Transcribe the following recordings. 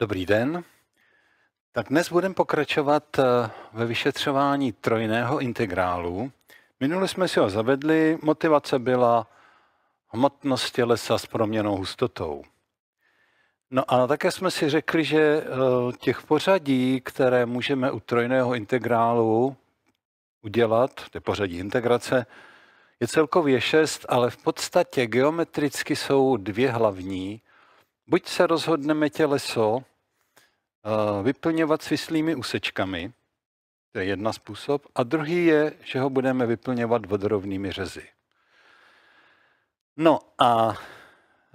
Dobrý den. Tak dnes budeme pokračovat eh, ve vyšetřování trojného integrálu. Minule jsme si ho zavedli, motivace byla hmotnost tělesa s proměnou hustotou. No a také jsme si řekli, že eh, těch pořadí, které můžeme u trojného integrálu udělat, ty pořadí integrace, je celkově šest, ale v podstatě geometricky jsou dvě hlavní, buď se rozhodneme těleso eh, vyplňovat svislými úsečkami, to je jedna způsob, a druhý je, že ho budeme vyplňovat vodorovnými řezy. No a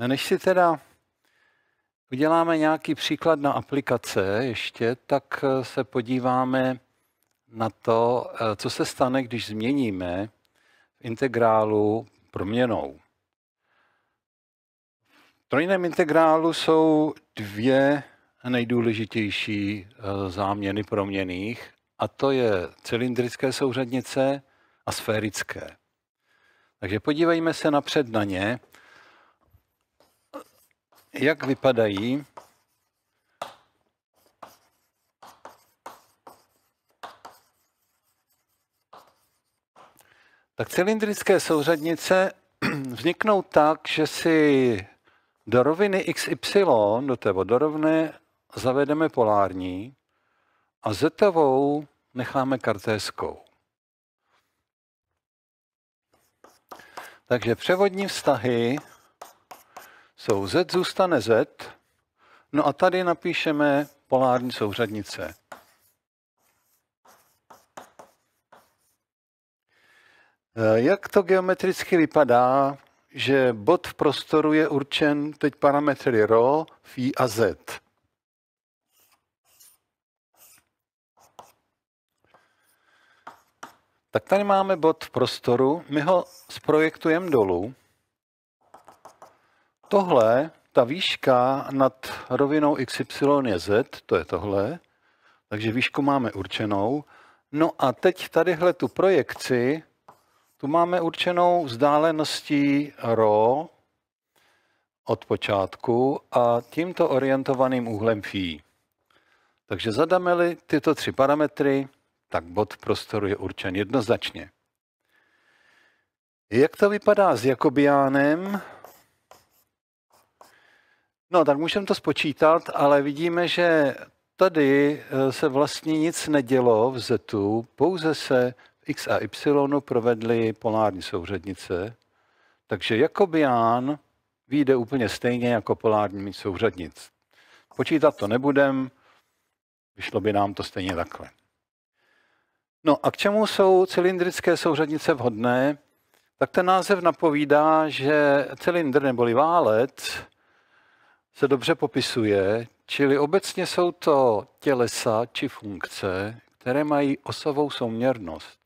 než si teda uděláme nějaký příklad na aplikace ještě, tak eh, se podíváme na to, eh, co se stane, když změníme v integrálu proměnou trojném integrálu jsou dvě nejdůležitější eh, záměny proměných, a to je cylindrické souřadnice a sférické. Takže podívejme se napřed na ně, jak vypadají. Tak cylindrické souřadnice vzniknou tak, že si do roviny XY, do té do zavedeme polární a z necháme kartéskou. Takže převodní vztahy jsou z zůstane z, no a tady napíšeme polární souřadnice. Eh, jak to geometricky vypadá? že bod v prostoru je určen teď parametry ρ, φ a z. Tak tady máme bod v prostoru, my ho zprojektujeme dolů. Tohle, ta výška nad rovinou xy je z, to je tohle, takže výšku máme určenou. No a teď tadyhle tu projekci tu máme určenou vzdáleností ro od počátku a tímto orientovaným úhlem φ. Takže zadáme-li tyto tři parametry, tak bod v prostoru je určen jednoznačně. Jak to vypadá s Jakobiánem? No, tak můžeme to spočítat, ale vidíme, že tady eh, se vlastně nic nedělo v zetu, pouze se X a Y provedly polární souřadnice, takže Jakobián vyjde úplně stejně jako polární souřadnic. Počítat to nebudem, vyšlo by nám to stejně takhle. No a k čemu jsou cylindrické souřadnice vhodné? Tak ten název napovídá, že cylindr neboli válec se dobře popisuje, čili obecně jsou to tělesa či funkce, které mají osovou souměrnost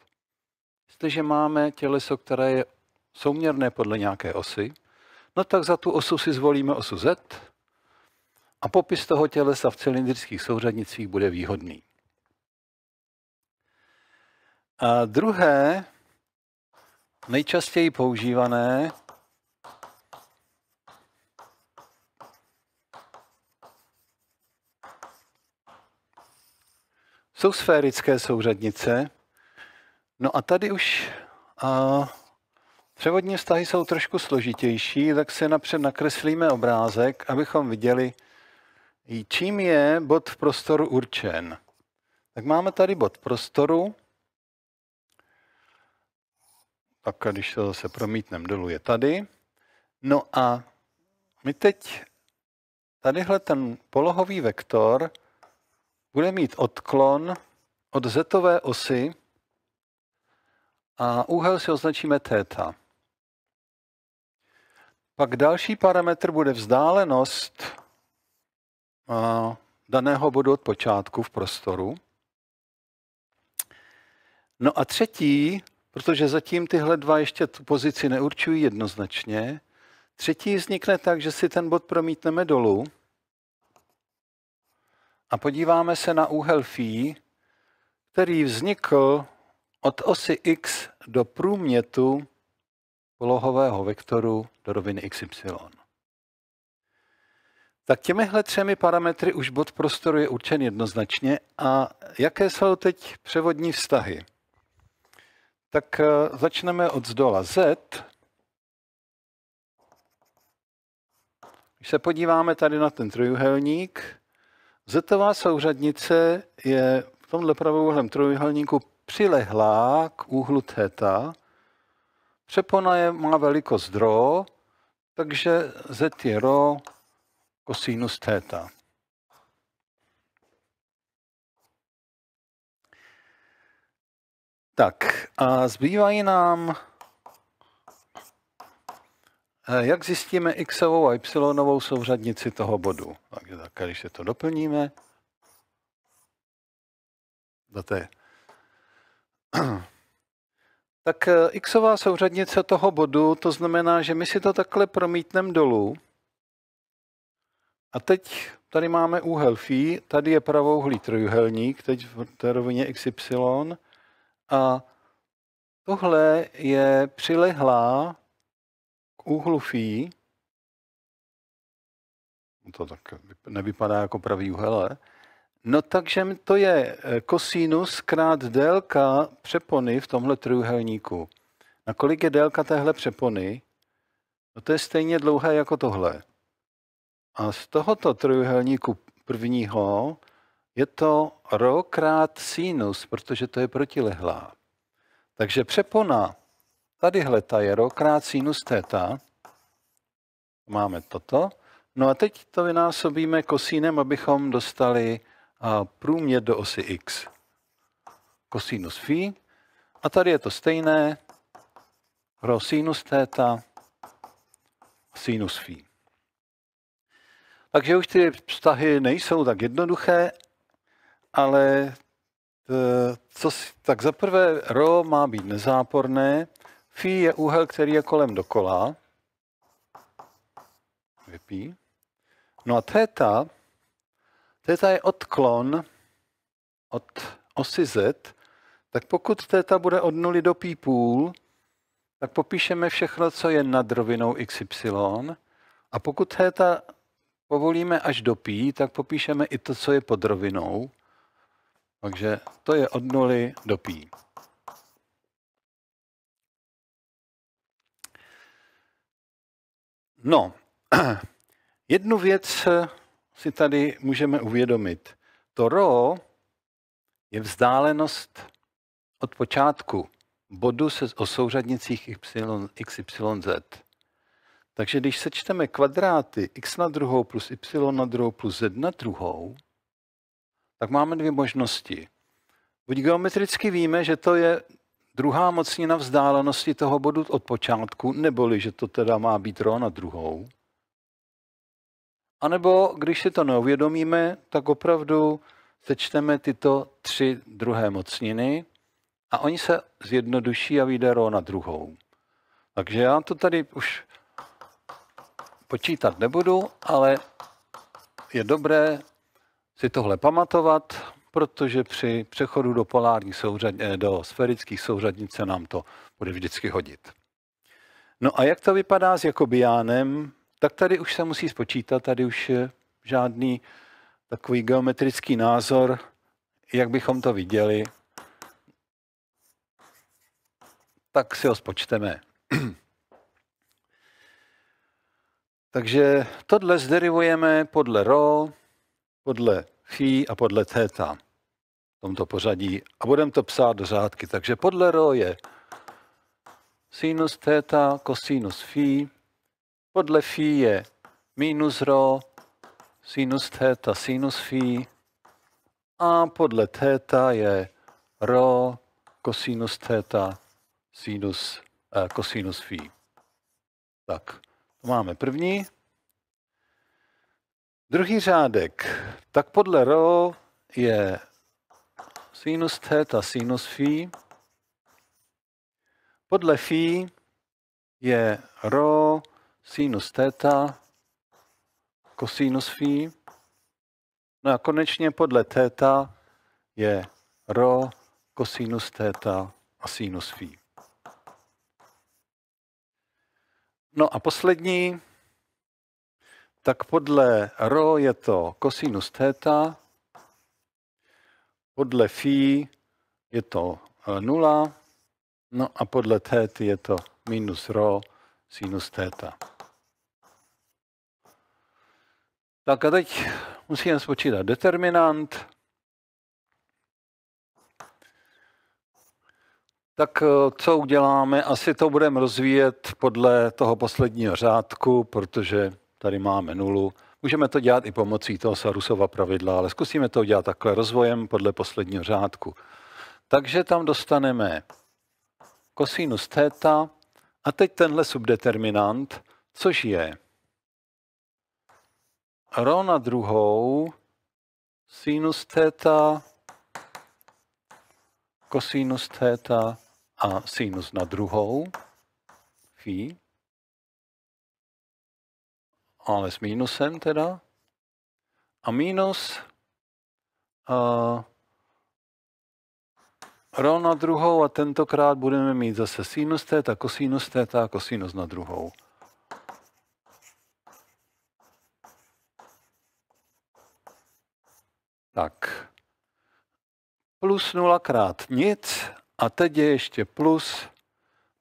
jestliže máme těleso, které je souměrné podle nějaké osy, no tak za tu osu si zvolíme osu Z a popis toho tělesa v cylindrických souřadnicích bude výhodný. A druhé, nejčastěji používané, jsou sférické souřadnice, No a tady už a, převodní vztahy jsou trošku složitější, tak si napřed nakreslíme obrázek, abychom viděli, čím je bod v prostoru určen. Tak máme tady bod prostoru. Tak a když to zase promítnem dolů, je tady. No a my teď tadyhle ten polohový vektor bude mít odklon od zetové osy a úhel si označíme θ. Pak další parametr bude vzdálenost daného bodu od počátku v prostoru. No a třetí, protože zatím tyhle dva ještě tu pozici neurčují jednoznačně, třetí vznikne tak, že si ten bod promítneme dolů a podíváme se na úhel φ, který vznikl od osy x do průmětu polohového vektoru do roviny xy. Tak těmihle třemi parametry už bod prostoru je určen jednoznačně. A jaké jsou teď převodní vztahy? Tak eh, začneme od zdola z. Když se podíváme tady na ten trojuhelník, zetová souřadnice je v tomhle pravouhlém trojuhelníku přilehlá k úhlu theta. Přepona je, má velikost ρ, takže z je ρ kosinus theta. Tak a zbývají nám, eh, jak zjistíme xovou a y souřadnici toho bodu. Takže tak, když se to doplníme, té. Tak eh, xová souřadnice toho bodu, to znamená, že my si to takhle promítneme dolů. A teď tady máme úhel φ, tady je pravouhlý trojuhelník, teď v té rovině xy. A tohle je přilehlá k úhlu φ. To tak nevypadá jako pravý úhel, ale No takže to je kosinus eh, krát délka přepony v tomhle trojuhelníku. Na kolik je délka téhle přepony? No to je stejně dlouhé jako tohle. A z tohoto trojuhelníku prvního je to ro krát sinus, protože to je protilehlá. Takže přepona tadyhle ta je ro krát sinus theta. Máme toto. No a teď to vynásobíme kosínem, abychom dostali a průměr do osy x. Kosinus phi. A tady je to stejné pro sinus θ, sinus phi. Takže už ty vztahy nejsou tak jednoduché, ale eh, co si, tak zaprvé ρ má být nezáporné, Phi je úhel, který je kolem dokola. Vypí. No a θ Theta je odklon od osy Z, tak pokud theta bude od 0 do pi půl, tak popíšeme všechno, co je nad rovinou xy. A pokud theta povolíme až do pi, tak popíšeme i to, co je pod rovinou. Takže to je od 0 do pi. No, jednu věc si tady můžeme uvědomit. To ro je vzdálenost od počátku bodu se o souřadnicích xyz. Takže když sečteme kvadráty x na druhou plus y na druhou plus z na druhou, tak máme dvě možnosti. Buď geometricky víme, že to je druhá mocnina vzdálenosti toho bodu od počátku, neboli že to teda má být ro na druhou, anebo když si to neuvědomíme, tak opravdu sečteme tyto tři druhé mocniny a oni se zjednoduší a vyjde na druhou. Takže já to tady už počítat nebudu, ale je dobré si tohle pamatovat, protože při přechodu do, polární souřad, eh, do sferických souřadnic se nám to bude vždycky hodit. No a jak to vypadá s Jakobiánem? tak tady už se musí spočítat, tady už žádný takový geometrický názor, jak bychom to viděli, tak si ho spočteme. Takže tohle zderivujeme podle rho, podle φ a podle theta v tomto pořadí a budeme to psát do řádky. Takže podle rho je sinus theta, kosinus phi, podle φ je minus ρ, sinus θ, sinus φ. A podle θ je ρ, kosinus θ, sinus, eh, kosinus φ. Tak, to máme první. Druhý řádek. Tak podle ρ je sinus θ, sinus φ. Podle φ je ρ sinus theta, kosinus phi, No a konečně podle theta je ro kosinus theta a sinus phi. No a poslední, tak podle ro je to kosinus theta, podle phi je to e, nula, no a podle theta je to minus ro sinus theta. Tak a teď musíme spočítat determinant. Tak eh, co uděláme? Asi to budeme rozvíjet podle toho posledního řádku, protože tady máme nulu. Můžeme to dělat i pomocí toho Sarusova pravidla, ale zkusíme to dělat takhle rozvojem podle posledního řádku. Takže tam dostaneme kosinus theta. a teď tenhle subdeterminant, což je rho na druhou sinus theta, kosinus theta a sinus na druhou phi, ale s mínusem teda. A mínus uh, rho na druhou a tentokrát budeme mít zase sinus theta, kosinus theta kosinus na druhou. Tak. Plus krát nic a teď je ještě plus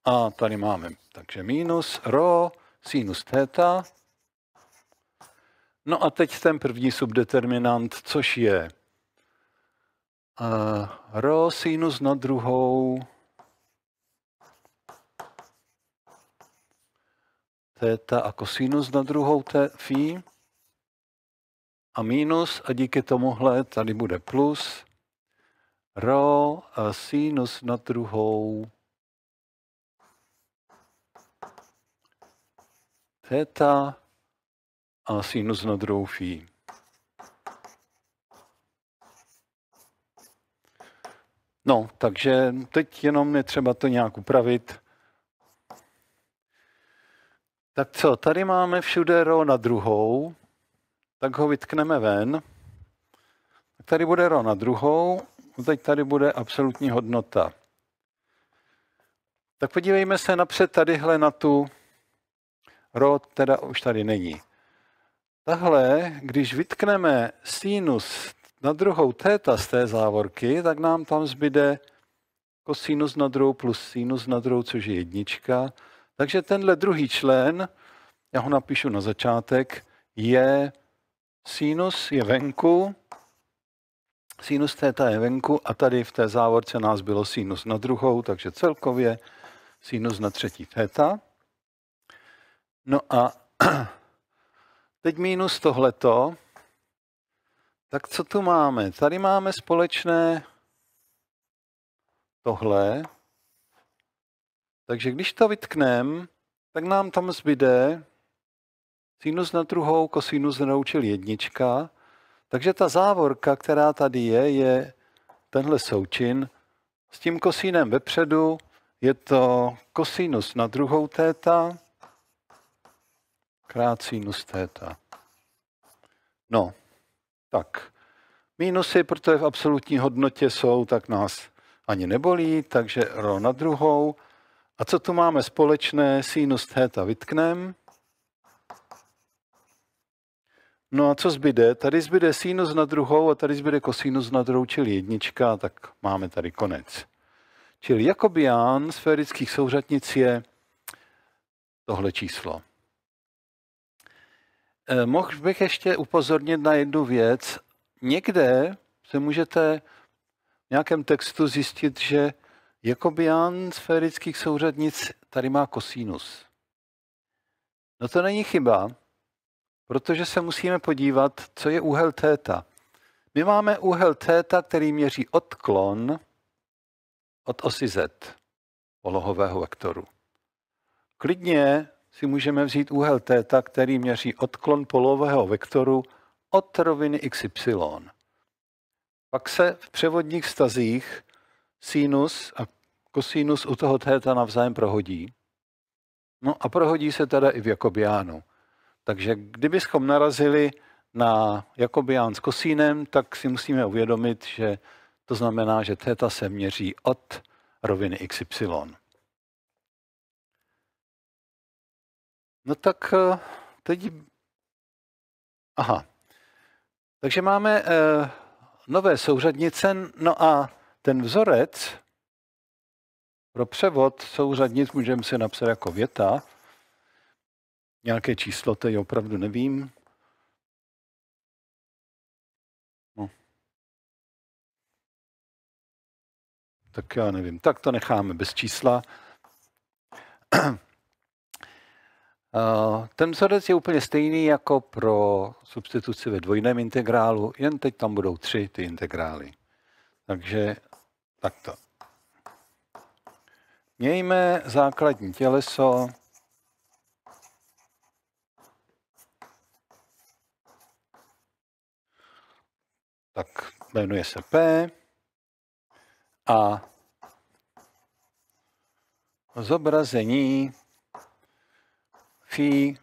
a tady máme, takže minus ro sinus theta. No a teď ten první subdeterminant, což je uh, rho sinus na druhou theta a kosinus na druhou te, phi a minus a díky tomuhle tady bude plus. Rho a sinus na druhou theta a sinus na druhou phi. No, takže teď jenom je třeba to nějak upravit. Tak co, tady máme všude rho na druhou tak ho vytkneme ven. Tady bude ro na druhou, teď tady bude absolutní hodnota. Tak podívejme se napřed tadyhle na tu ro, teda už tady není. Tahle, když vytkneme sinus na druhou theta z té závorky, tak nám tam zbyde kosinus na druhou plus sinus na druhou, což je jednička. Takže tenhle druhý člen, já ho napíšu na začátek, je Sinus je venku, sinus theta je venku a tady v té závorce nás bylo sinus na druhou, takže celkově sinus na třetí theta. No a teď minus tohleto, tak co tu máme? Tady máme společné tohle, takže když to vytknem, tak nám tam zbyde Sinus na druhou kosinus naučil jednička, takže ta závorka, která tady je, je tenhle součin s tím kosínem vepředu, je to kosinus na druhou téta krát sinus téta. No, tak. Mínusy, protože v absolutní hodnotě jsou, tak nás ani nebolí, takže ro na druhou. A co tu máme společné? Sinus theta vytknem. No a co zbyde? Tady zbyde sinus na druhou a tady zbyde kosinus na druhou, čili jednička, tak máme tady konec. Čili Jakobián sférických souřadnic je tohle číslo. Eh, mohl bych ještě upozornit na jednu věc. Někde se můžete v nějakém textu zjistit, že Jakobián sférických souřadnic tady má kosinus. No to není chyba, protože se musíme podívat, co je úhel téta. My máme úhel téta, který měří odklon od osy Z polohového vektoru. Klidně si můžeme vzít úhel téta, který měří odklon polohového vektoru od roviny XY. Pak se v převodních stazích sinus a kosinus u toho téta navzájem prohodí. No a prohodí se teda i v Jakobiánu. Takže kdybychom narazili na Jakobián s Kosínem, tak si musíme uvědomit, že to znamená, že theta se měří od roviny XY. No tak eh, teď... Aha. Takže máme eh, nové souřadnice, no a ten vzorec pro převod souřadnic můžeme si napsat jako věta, Nějaké číslo, to je opravdu nevím. No. Tak já nevím. Tak to necháme bez čísla. Eh, ten vzorec je úplně stejný jako pro substituci ve dvojném integrálu, jen teď tam budou tři ty integrály. Takže takto. Mějme základní těleso tak jmenuje se P a zobrazení Fi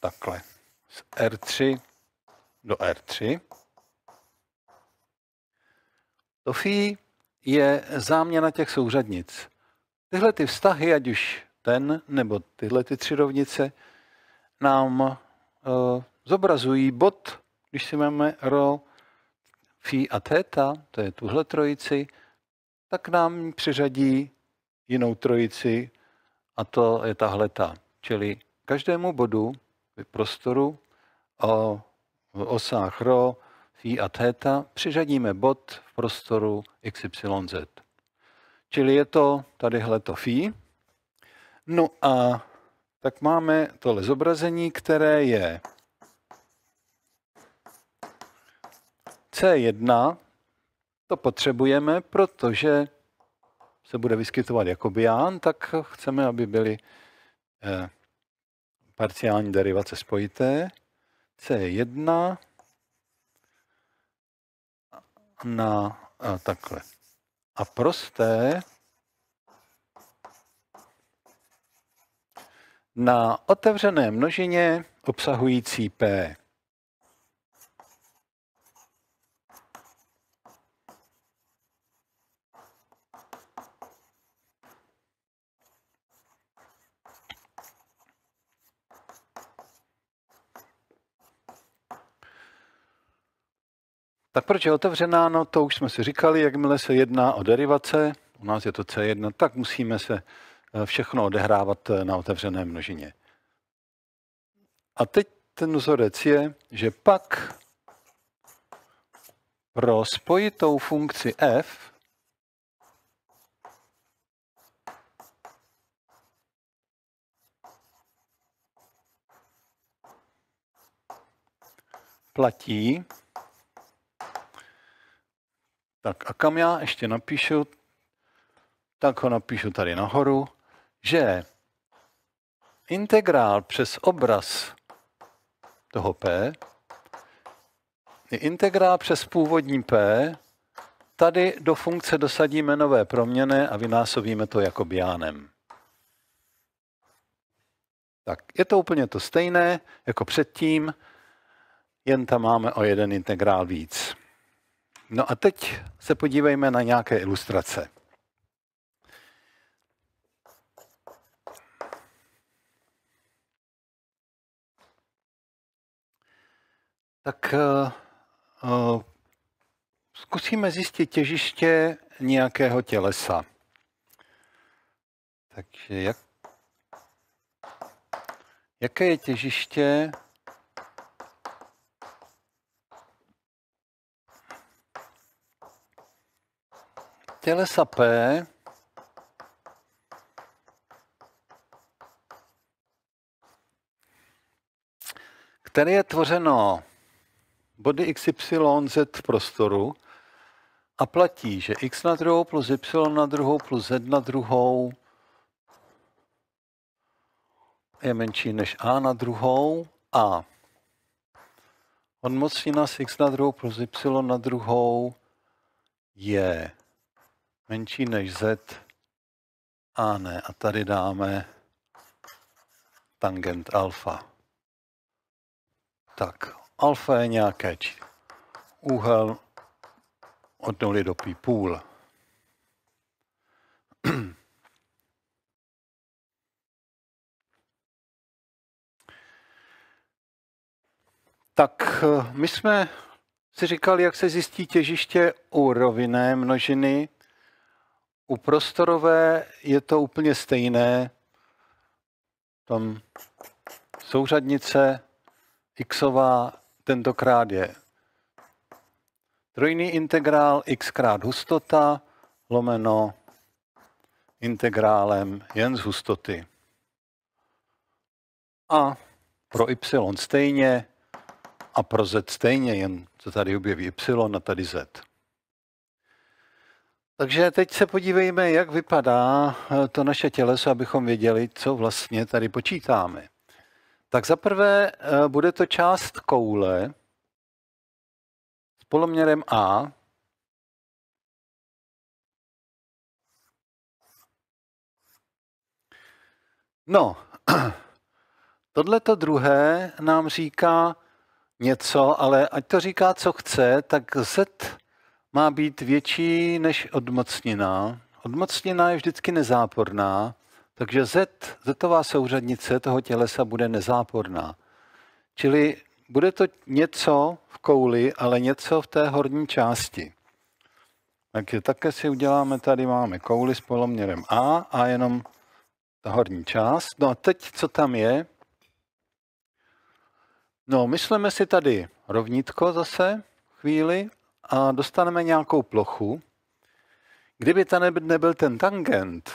takhle z R3 do R3. To Fi je záměna těch souřadnic. Tyhle ty vztahy, ať už ten nebo tyhle ty tři rovnice, nám Eh, zobrazují bod, když si máme ro phi a theta, to je tuhle trojici, tak nám přiřadí jinou trojici a to je ta. Čili každému bodu prostoru o osách ro, phi a theta přiřadíme bod v prostoru xyz. Čili je to tadyhle to phi. No a tak máme tohle zobrazení, které je C1. To potřebujeme, protože se bude vyskytovat jako bián, tak chceme, aby byly eh, parciální derivace spojité. C1 na a takhle. A prosté na otevřené množině obsahující P. Tak proč je otevřená? No to už jsme si říkali, jakmile se jedná o derivace, u nás je to C1, tak musíme se Eh, všechno odehrávat eh, na otevřené množině. A teď ten vzorec je, že pak pro spojitou funkci f platí. Tak a kam já ještě napíšu? Tak ho napíšu tady nahoru že integrál přes obraz toho P je integrál přes původní P. Tady do funkce dosadíme nové proměny a vynásobíme to jako biánem. Tak je to úplně to stejné jako předtím, jen tam máme o jeden integrál víc. No a teď se podívejme na nějaké ilustrace. Tak uh, zkusíme zjistit těžiště nějakého tělesa. Takže jak, jaké je těžiště tělesa P které je tvořeno body y Z v prostoru a platí, že x na druhou plus y na druhou plus z na druhou je menší než a na druhou a odmocnina z x na druhou plus y na druhou je menší než z a ne. A tady dáme tangent alfa. Tak, Alfa je nějaké či úhel od 0 do pi půl. Tak eh, my jsme si říkali, jak se zjistí těžiště u rovinné množiny. U prostorové je to úplně stejné. Tam souřadnice xová tentokrát je trojný integrál x krát hustota lomeno integrálem jen z hustoty. A pro y stejně a pro z stejně, jen co tady objeví y a tady z. Takže teď se podívejme, jak vypadá to naše těleso, abychom věděli, co vlastně tady počítáme. Tak zaprvé eh, bude to část koule s poloměrem A, No, tohleto druhé nám říká něco, ale ať to říká, co chce, tak z má být větší než odmocnina. Odmocnina je vždycky nezáporná takže Z, Zetová souřadnice toho tělesa bude nezáporná. Čili bude to něco v kouli, ale něco v té horní části. Takže také si uděláme, tady máme kouli s poloměrem A a jenom ta horní část. No a teď, co tam je? No, myslíme si tady rovnítko zase chvíli a dostaneme nějakou plochu. Kdyby tady nebyl ten tangent,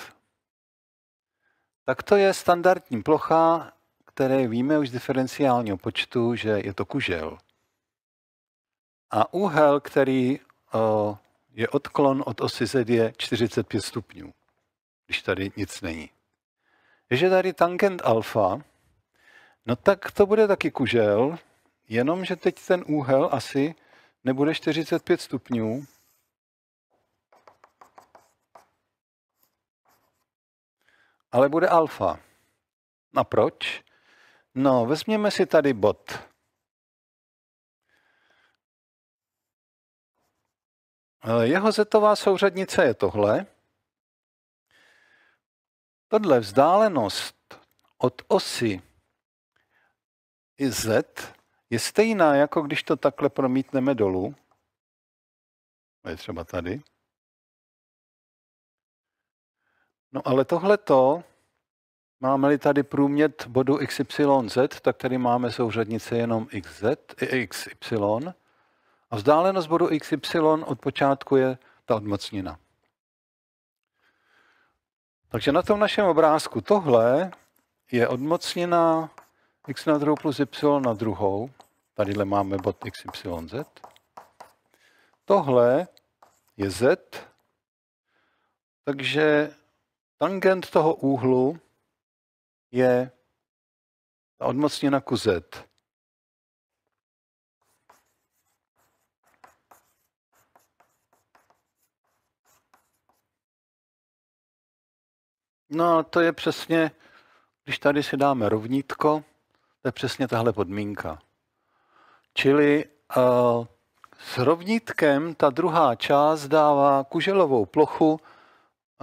tak to je standardní plocha, které víme už z diferenciálního počtu, že je to kužel. A úhel, který eh, je odklon od osy Z, je 45 stupňů, když tady nic není. Takže tady tangent alfa, no tak to bude taky kužel, jenomže teď ten úhel asi nebude 45 stupňů, ale bude alfa. A proč? No, vezměme si tady bod. Eh, jeho zetová souřadnice je tohle. Tohle vzdálenost od osy z je stejná, jako když to takhle promítneme dolů. Je třeba tady. No ale tohleto, máme-li tady průmět bodu xyz, tak tady máme souřadnice jenom xz, xy. A vzdálenost bodu xy od počátku je ta odmocnina. Takže na tom našem obrázku tohle je odmocnina x na druhou plus y na druhou. Tadyhle máme bod xyz. Tohle je z. Takže Tangent toho úhlu je ta odmocněna ku Z. No a to je přesně, když tady si dáme rovnítko, to je přesně tahle podmínka. Čili uh, s rovnítkem ta druhá část dává kuželovou plochu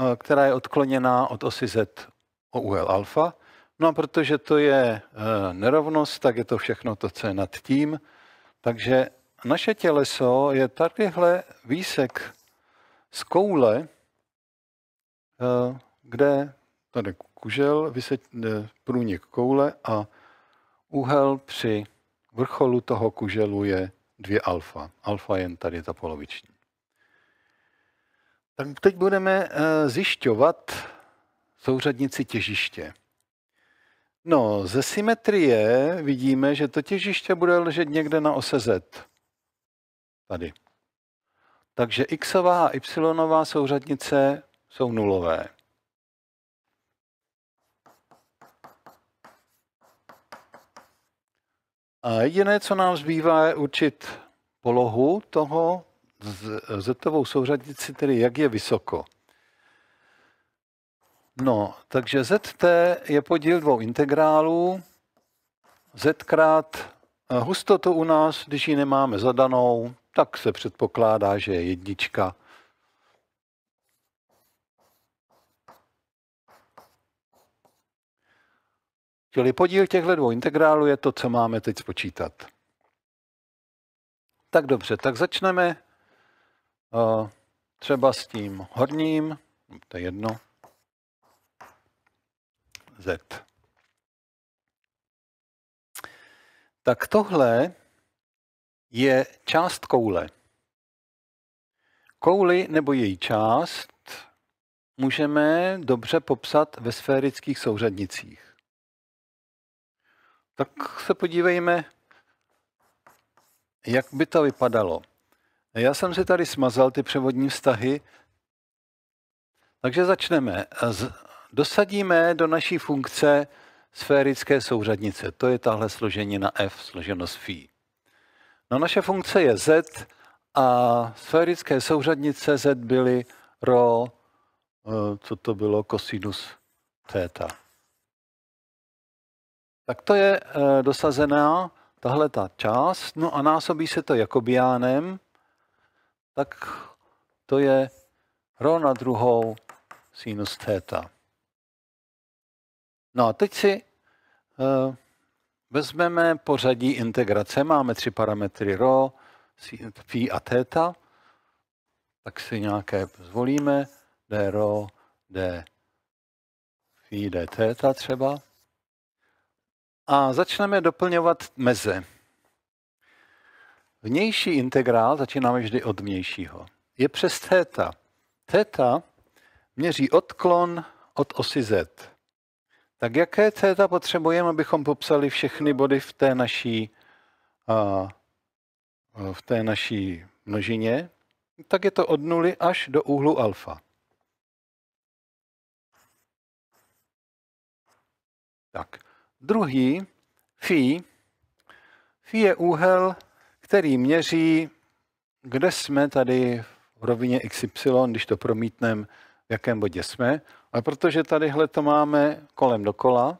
Eh, která je odkloněná od osy Z o UL alfa. No a protože to je eh, nerovnost, tak je to všechno to, co je nad tím. Takže naše těleso je takovýhle výsek z koule, eh, kde tady kužel, průnik koule a úhel při vrcholu toho kuželu je 2 alfa. Alfa jen tady ta poloviční. Tak teď budeme eh, zjišťovat souřadnici těžiště. No, ze symetrie vidíme, že to těžiště bude ležet někde na ose Z. Tady. Takže xová a y souřadnice jsou nulové. A jediné, co nám zbývá, je určit polohu toho zetovou souřadnici, tedy jak je vysoko. No, takže zt je podíl dvou integrálů. z krát eh, hustotu u nás, když ji nemáme zadanou, tak se předpokládá, že je jednička. Čili podíl těchto dvou integrálů je to, co máme teď spočítat. Tak dobře, tak začneme Eh, třeba s tím horním, to je jedno, Z. Tak tohle je část koule. Kouli nebo její část můžeme dobře popsat ve sférických souřadnicích. Tak se podívejme, jak by to vypadalo. Já jsem si tady smazal ty převodní vztahy, takže začneme. Dosadíme do naší funkce sférické souřadnice. To je tahle složenina f, složenost φ. No naše funkce je z a sférické souřadnice z byly ro, eh, co to bylo, kosinus theta. Tak to je eh, dosazená tahle ta část, no a násobí se to jakobiánem, tak to je rho na druhou sinus theta. No a teď si uh, vezmeme pořadí integrace. Máme tři parametry rho, phi a theta. Tak si nějaké zvolíme. d rho, d phi, d theta třeba. A začneme doplňovat meze. Vnější integrál, začínáme vždy od vnějšího, je přes θ. θ měří odklon od osy z. Tak jaké θ potřebujeme, abychom popsali všechny body v té naší, v té naší množině? Tak je to od nuly až do úhlu alfa. Tak. Druhý, phi. Phi je úhel který měří, kde jsme tady v rovině XY, když to promítneme, v jakém bodě jsme. A protože tadyhle to máme kolem dokola,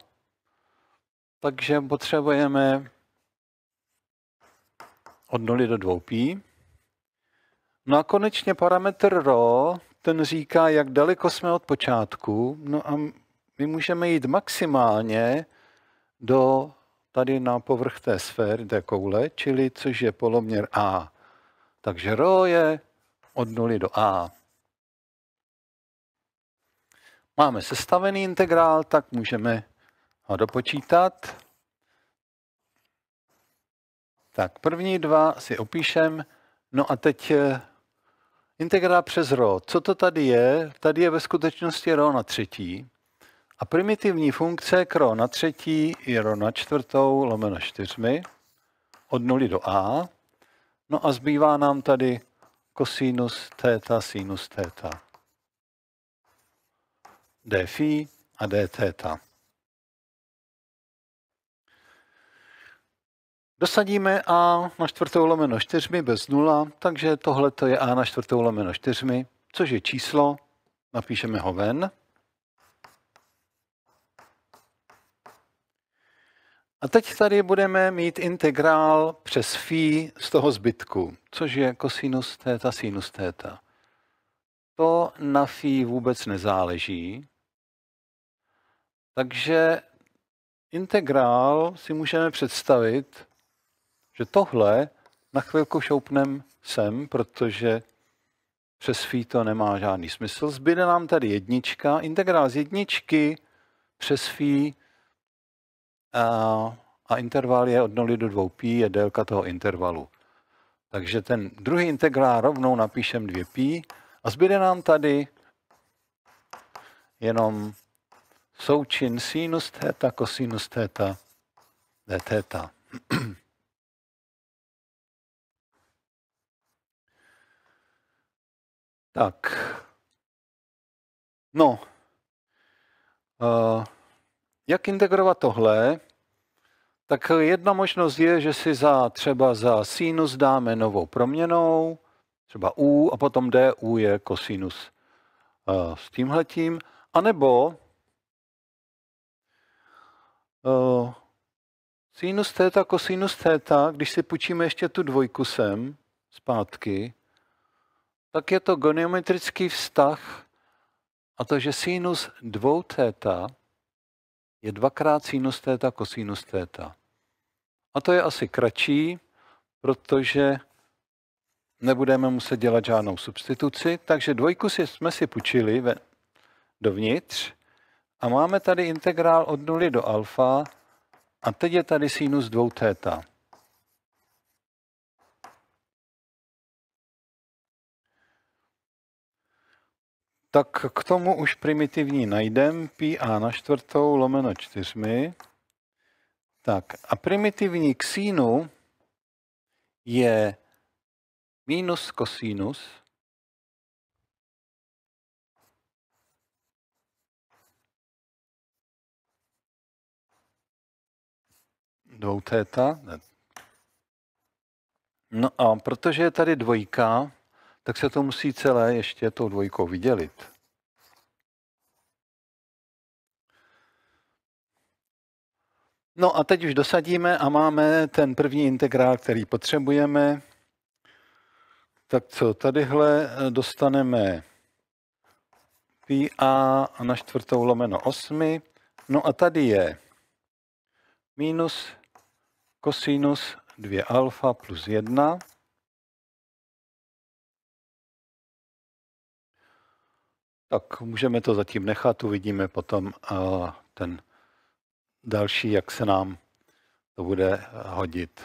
takže potřebujeme od 0 do 2π. No a konečně parametr ro, ten říká, jak daleko jsme od počátku. No a my můžeme jít maximálně do tady na povrch té sféry, té koule, čili což je poloměr A. Takže ρ je od nuly do A. Máme sestavený integrál, tak můžeme ho dopočítat. Tak první dva si opíšem. No a teď eh, integrál přes ρ. Co to tady je? Tady je ve skutečnosti ρ na třetí. A primitivní funkce kro na třetí je ro na čtvrtou lomeno čtyřmi od nuly do a. No a zbývá nám tady kosinus theta sinus theta d phi a d theta. Dosadíme a na čtvrtou lomeno čtyřmi bez nula, takže tohle to je a na čtvrtou lomeno čtyřmi, což je číslo, napíšeme ho ven. A teď tady budeme mít integrál přes phi z toho zbytku, což je kosinus theta, sinus theta. To na phi vůbec nezáleží, takže integrál si můžeme představit, že tohle na chvilku šoupnem sem, protože přes phi to nemá žádný smysl. Zbyde nám tady jednička. Integrál z jedničky přes phi a, a interval je od 0 do 2 pi, je délka toho intervalu. Takže ten druhý integrál rovnou napíšem 2 pi a zbyde nám tady jenom součin sinus θ, kosinus d theta. tak. No. Uh, jak integrovat tohle? Tak jedna možnost je, že si za, třeba za sinus dáme novou proměnou, třeba u a potom d, u je kosinus eh, s tímhletím, anebo uh, eh, sinus theta, kosinus theta, když si půjčíme ještě tu dvojku sem zpátky, tak je to goniometrický vztah a to, že sinus dvou theta je dvakrát sinus theta kosinus theta. A to je asi kratší, protože nebudeme muset dělat žádnou substituci, takže dvojku si, jsme si půjčili ve, dovnitř a máme tady integrál od nuly do alfa a teď je tady sinus 2 theta. Tak k tomu už primitivní najdem a na čtvrtou lomeno čtyřmi. Tak a primitivní k sínu je minus kosinus dvou theta. No a protože je tady dvojka, tak se to musí celé ještě tou dvojkou vydělit. No a teď už dosadíme a máme ten první integrál, který potřebujeme. Tak co, tadyhle eh, dostaneme Pi a na čtvrtou lomeno 8. No a tady je minus kosinus 2 alfa plus 1. Tak můžeme to zatím nechat, uvidíme potom ten další, jak se nám to bude hodit.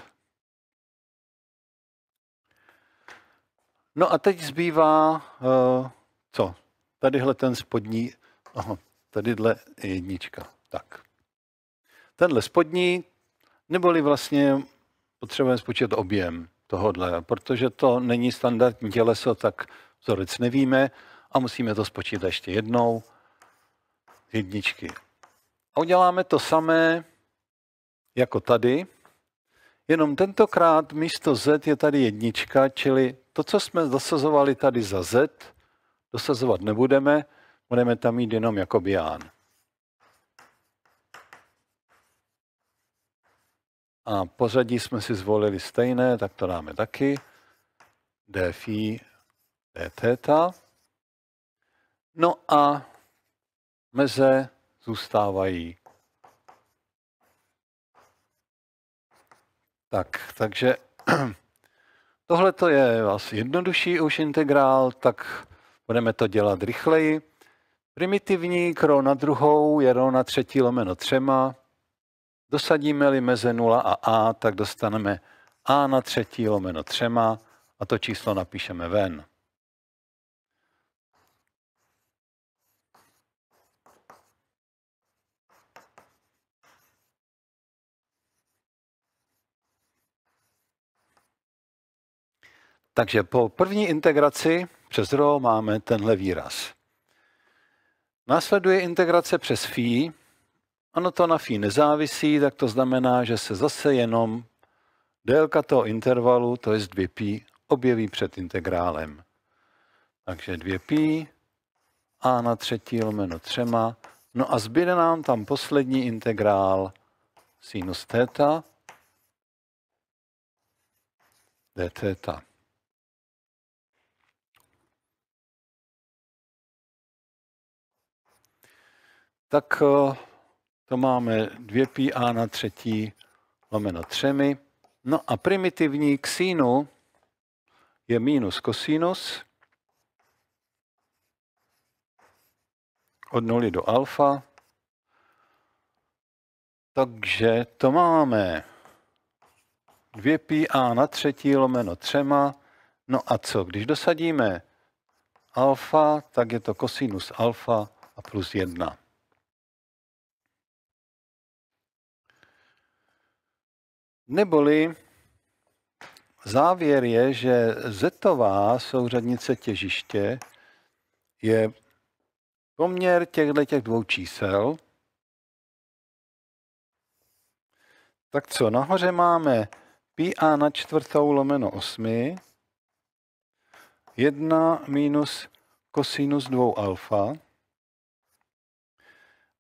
No a teď zbývá, eh, co? Tadyhle ten spodní, aha, tadyhle jednička, tak. Tenhle spodní, neboli vlastně potřebujeme spočítat objem tohohle, protože to není standardní těleso, tak vzorec nevíme, a musíme to spočítat ještě jednou jedničky. A uděláme to samé jako tady, jenom tentokrát místo z je tady jednička, čili to, co jsme dosazovali tady za z, dosazovat nebudeme, budeme tam mít jenom jako bián. A pořadí jsme si zvolili stejné, tak to dáme taky. d phi, d theta. No a meze zůstávají. Tak, takže tohle to je asi jednodušší už integrál, tak budeme to dělat rychleji. Primitivní kro na druhou je na třetí lomeno třema. Dosadíme-li meze 0 a a, tak dostaneme a na třetí lomeno třema a to číslo napíšeme ven. Takže po první integraci přes ρ máme tenhle výraz. Následuje integrace přes φ. ano to na φ nezávisí, tak to znamená, že se zase jenom délka toho intervalu, to je 2π, objeví před integrálem. Takže 2π a na třetí lomeno třema. No a zbyde nám tam poslední integrál sinus d theta. tak eh, to máme 2πa na třetí lomeno třemi. No a primitivní k sínu je minus kosinus od nuly do alfa. Takže to máme 2πa na třetí lomeno třema. No a co? Když dosadíme alfa, tak je to kosinus alfa a plus 1. Neboli závěr je, že zetová souřadnice těžiště je poměr těchto těch dvou čísel. Tak co, nahoře máme pi a na čtvrtou lomeno 8, 1 minus kosinus 2 alfa.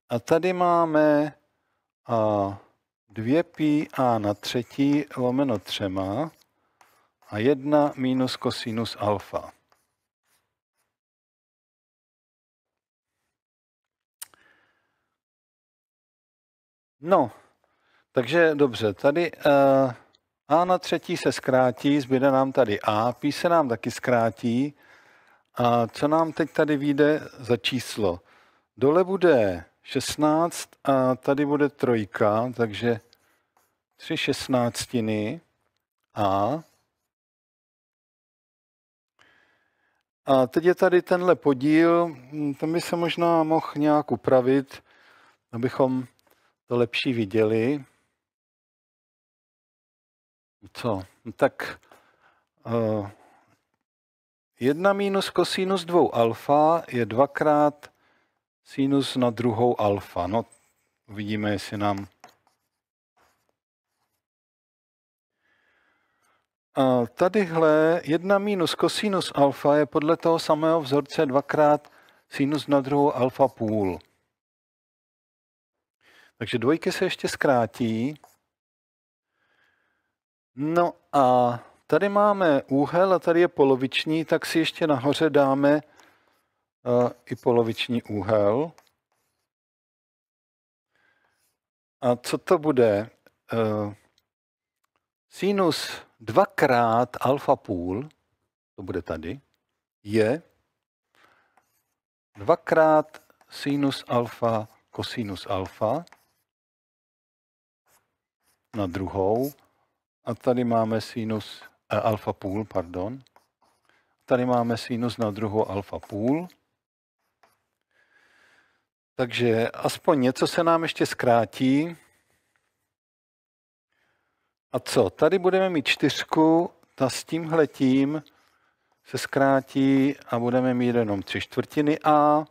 A tady máme a, 2 a na třetí lomeno třema a 1 minus kosinus alfa. No, takže dobře, tady uh, a na třetí se zkrátí, zbyde nám tady a, pi se nám taky zkrátí. A co nám teď tady vyjde za číslo? Dole bude 16 a tady bude trojka, takže 3 šestnáctiny a A teď je tady tenhle podíl, tam mm, by se možná mohl nějak upravit, abychom to lepší viděli. Co? No tak uh, eh, 1 minus kosinus 2 alfa je dvakrát sinus na druhou alfa. No, uvidíme, jestli nám... A tadyhle 1 minus kosinus alfa je podle toho samého vzorce dvakrát sinus na druhou alfa půl. Takže dvojky se ještě zkrátí. No a tady máme úhel a tady je poloviční, tak si ještě nahoře dáme Eh, i poloviční úhel. A co to bude? Eh, sinus dvakrát alfa půl, to bude tady, je dvakrát sinus alfa kosinus alfa na druhou. A tady máme sinus eh, alfa půl, pardon. Tady máme sinus na druhou alfa půl. Takže aspoň něco se nám ještě zkrátí. A co? Tady budeme mít čtyřku, ta s tímhletím se zkrátí a budeme mít jenom tři čtvrtiny A.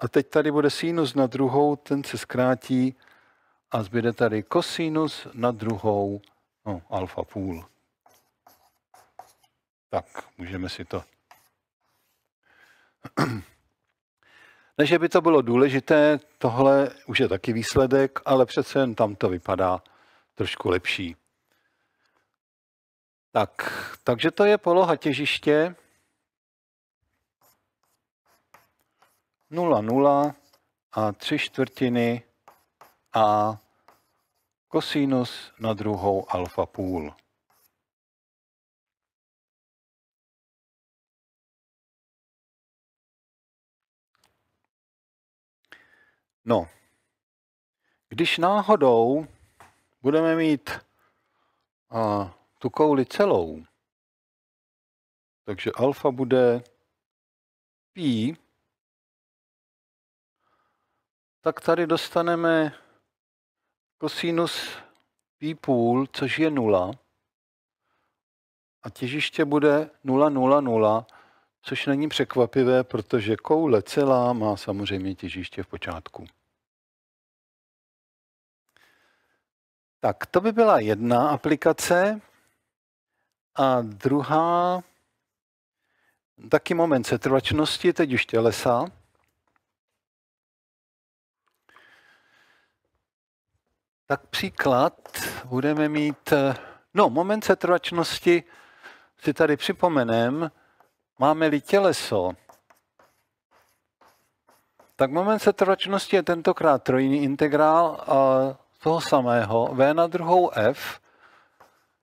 A teď tady bude sinus na druhou, ten se zkrátí a zbyde tady kosinus na druhou, no, alfa půl. Tak, můžeme si to ne, že by to bylo důležité, tohle už je taky výsledek, ale přece jen tam to vypadá trošku lepší. Tak, takže to je poloha těžiště. 0, 0 a 3 čtvrtiny a kosinus na druhou alfa půl. No, když náhodou budeme mít a, tu kouli celou, takže alfa bude pi, tak tady dostaneme kosinus pi půl, což je nula. A těžiště bude 0, 0, 0, což není překvapivé, protože koule celá má samozřejmě těžiště v počátku. Tak to by byla jedna aplikace. A druhá, taky moment setrvačnosti, teď už tělesa. Tak příklad budeme mít, no moment setrvačnosti si tady připomenem, Máme-li těleso, tak moment setrvačnosti je tentokrát trojný integrál a toho samého v na druhou f,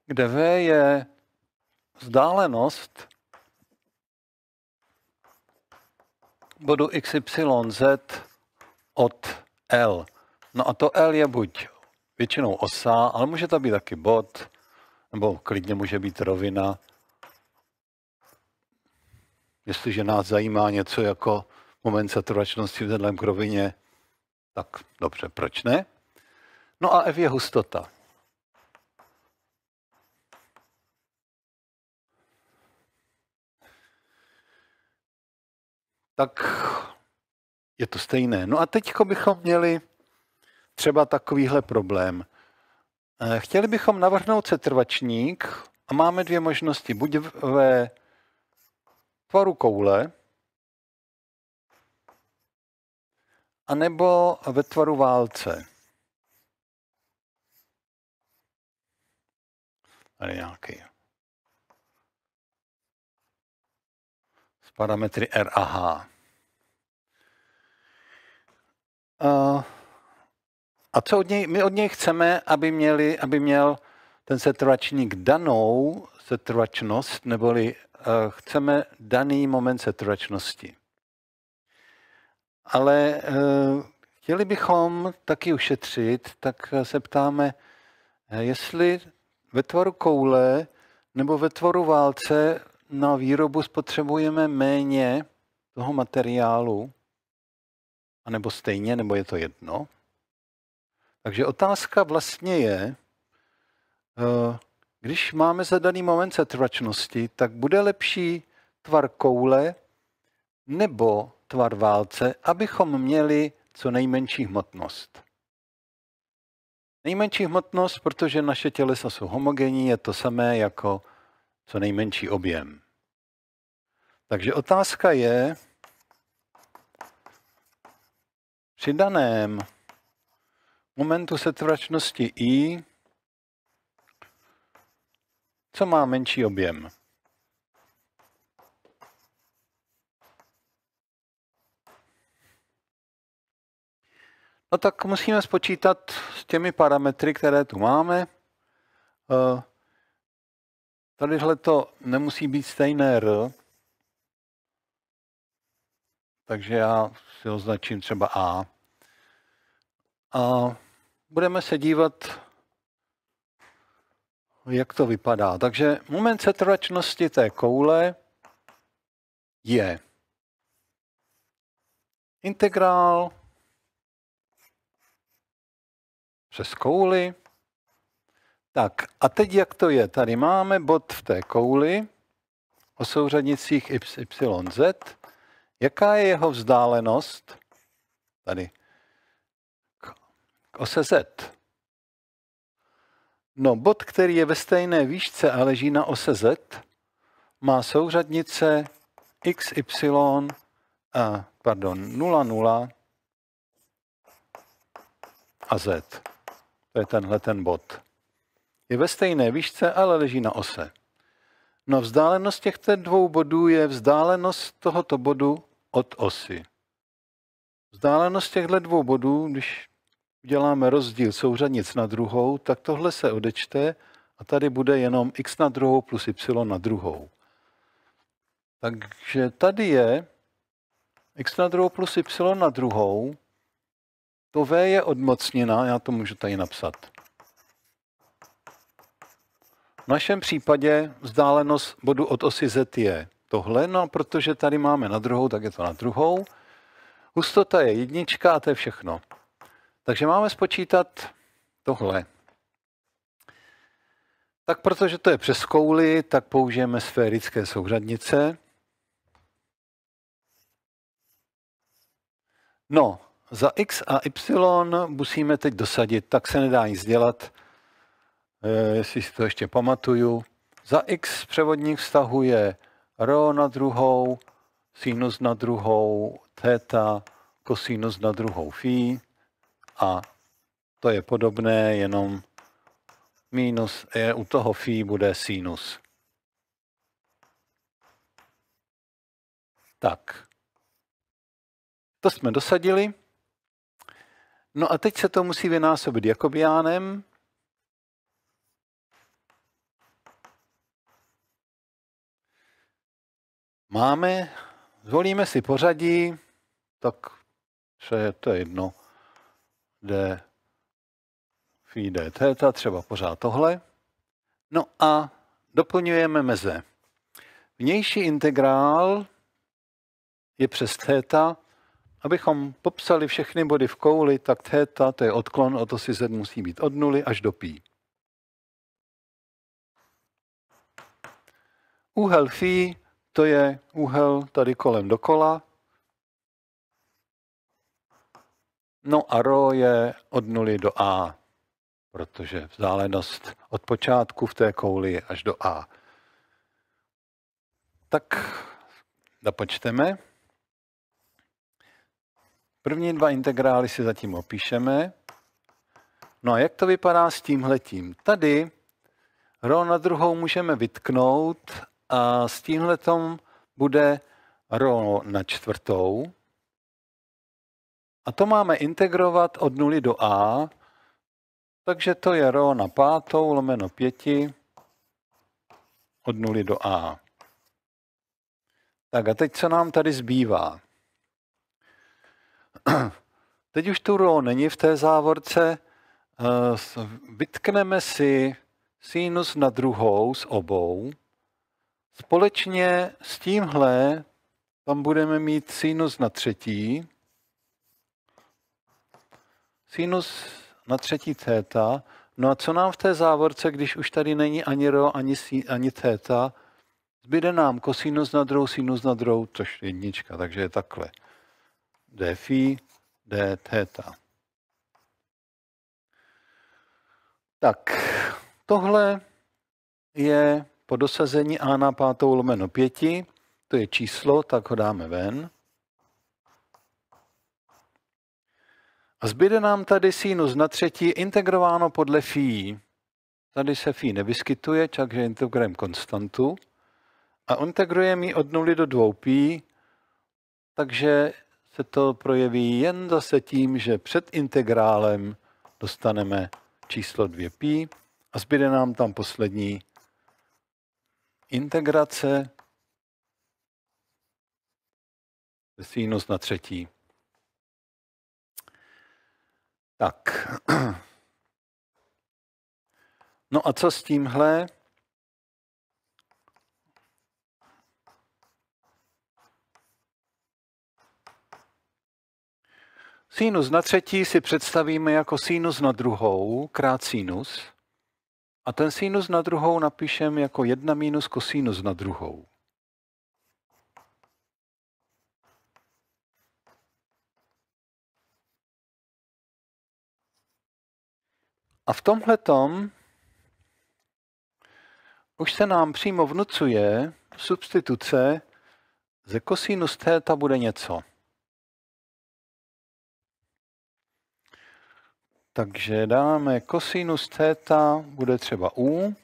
kde v je vzdálenost bodu xyz od L. No a to L je buď většinou osa, ale může to být taky bod, nebo klidně může být rovina. Jestliže nás zajímá něco jako moment saturačnosti v téhle krovině, tak dobře, proč ne? No a F je hustota. Tak je to stejné. No a teď bychom měli třeba takovýhle problém. Eh, chtěli bychom navrhnout setrvačník a máme dvě možnosti. Buď ve tvaru koule, anebo ve tvaru válce. Tady nějaký. S parametry R a H. A co od něj, my od něj chceme, aby, měli, aby měl ten setrvačník danou setrvačnost, neboli Eh, chceme daný moment setrvačnosti. Ale eh, chtěli bychom taky ušetřit, tak se ptáme, eh, jestli ve tvaru koule nebo ve tvaru válce na výrobu spotřebujeme méně toho materiálu, anebo stejně, nebo je to jedno. Takže otázka vlastně je, když máme zadaný moment setrvačnosti, tak bude lepší tvar koule nebo tvar válce, abychom měli co nejmenší hmotnost. Nejmenší hmotnost, protože naše tělesa jsou homogenní, je to samé jako co nejmenší objem. Takže otázka je, při daném momentu setrvačnosti I co má menší objem. No tak musíme spočítat s těmi parametry, které tu máme. Eh, tadyhle to nemusí být stejné R, takže já si označím třeba A. A budeme se dívat jak to vypadá. Takže moment setrvačnosti té koule je integrál přes kouli. Tak a teď jak to je? Tady máme bod v té kouli o souřadnicích z. Jaká je jeho vzdálenost? Tady. K ose Z. No, bod, který je ve stejné výšce a leží na ose z, má souřadnice x, y, a, pardon, 0, 0 a z. To je tenhle ten bod. Je ve stejné výšce, ale leží na ose. No vzdálenost těchto dvou bodů je vzdálenost tohoto bodu od osy. Vzdálenost těchto dvou bodů, když uděláme rozdíl souřadnic na druhou, tak tohle se odečte a tady bude jenom x na druhou plus y na druhou. Takže tady je x na druhou plus y na druhou. To v je odmocněna, já to můžu tady napsat. V našem případě vzdálenost bodu od osy z je tohle, no a protože tady máme na druhou, tak je to na druhou. Hustota je jednička a to je všechno. Takže máme spočítat tohle. Tak protože to je přes kouli, tak použijeme sférické souřadnice. No, za x a y musíme teď dosadit, tak se nedá nic dělat, eh, jestli si to ještě pamatuju. Za x převodník je ρ na druhou, sinus na druhou, θ, kosinus na druhou φ a to je podobné, jenom minus je u toho phi bude sinus. Tak. To jsme dosadili. No a teď se to musí vynásobit jakobiánem. Máme, zvolíme si pořadí, tak to je to jedno d phi d theta, třeba pořád tohle. No a doplňujeme meze. Vnější integrál je přes theta. Abychom popsali všechny body v kouli, tak theta to je odklon od osy z musí být od nuly až do pí. Úhel phi to je úhel tady kolem dokola, No a ro je od nuly do a, protože vzdálenost od počátku v té kouli je až do a. Tak započteme. První dva integrály si zatím opíšeme. No a jak to vypadá s tímhletím? Tady ro na druhou můžeme vytknout a s tímhletom bude ro na čtvrtou. A to máme integrovat od 0 do a, takže to je ρ na pátou lomeno 5 od 0 do a. Tak a teď co nám tady zbývá? Teď už tu ρ není v té závorce. Eh, vytkneme si sinus na druhou z obou. Společně s tímhle tam budeme mít sinus na třetí sinus na třetí θ. No a co nám v té závorce, když už tady není ani ro, ani, si, ani θ, zbyde nám kosinus na druhou, sinus na druhou, což je jednička, takže je takhle. d phi, d θ. Tak, tohle je po dosazení a na pátou lomeno pěti, to je číslo, tak ho dáme ven. A zbyde nám tady sinus na třetí integrováno podle φ. Tady se φ nevyskytuje, takže integrujeme konstantu. A integrujeme ji od 0 do 2π, takže se to projeví jen zase tím, že před integrálem dostaneme číslo 2π a zbyde nám tam poslední integrace sinus na třetí. Tak. No a co s tímhle? Sinus na třetí si představíme jako sinus na druhou krát sinus. A ten sinus na druhou napíšeme jako 1 minus kosinus na druhou. A v tomhle tom už se nám přímo vnucuje substituce ze kosinus theta bude něco. Takže dáme kosinus theta bude třeba u.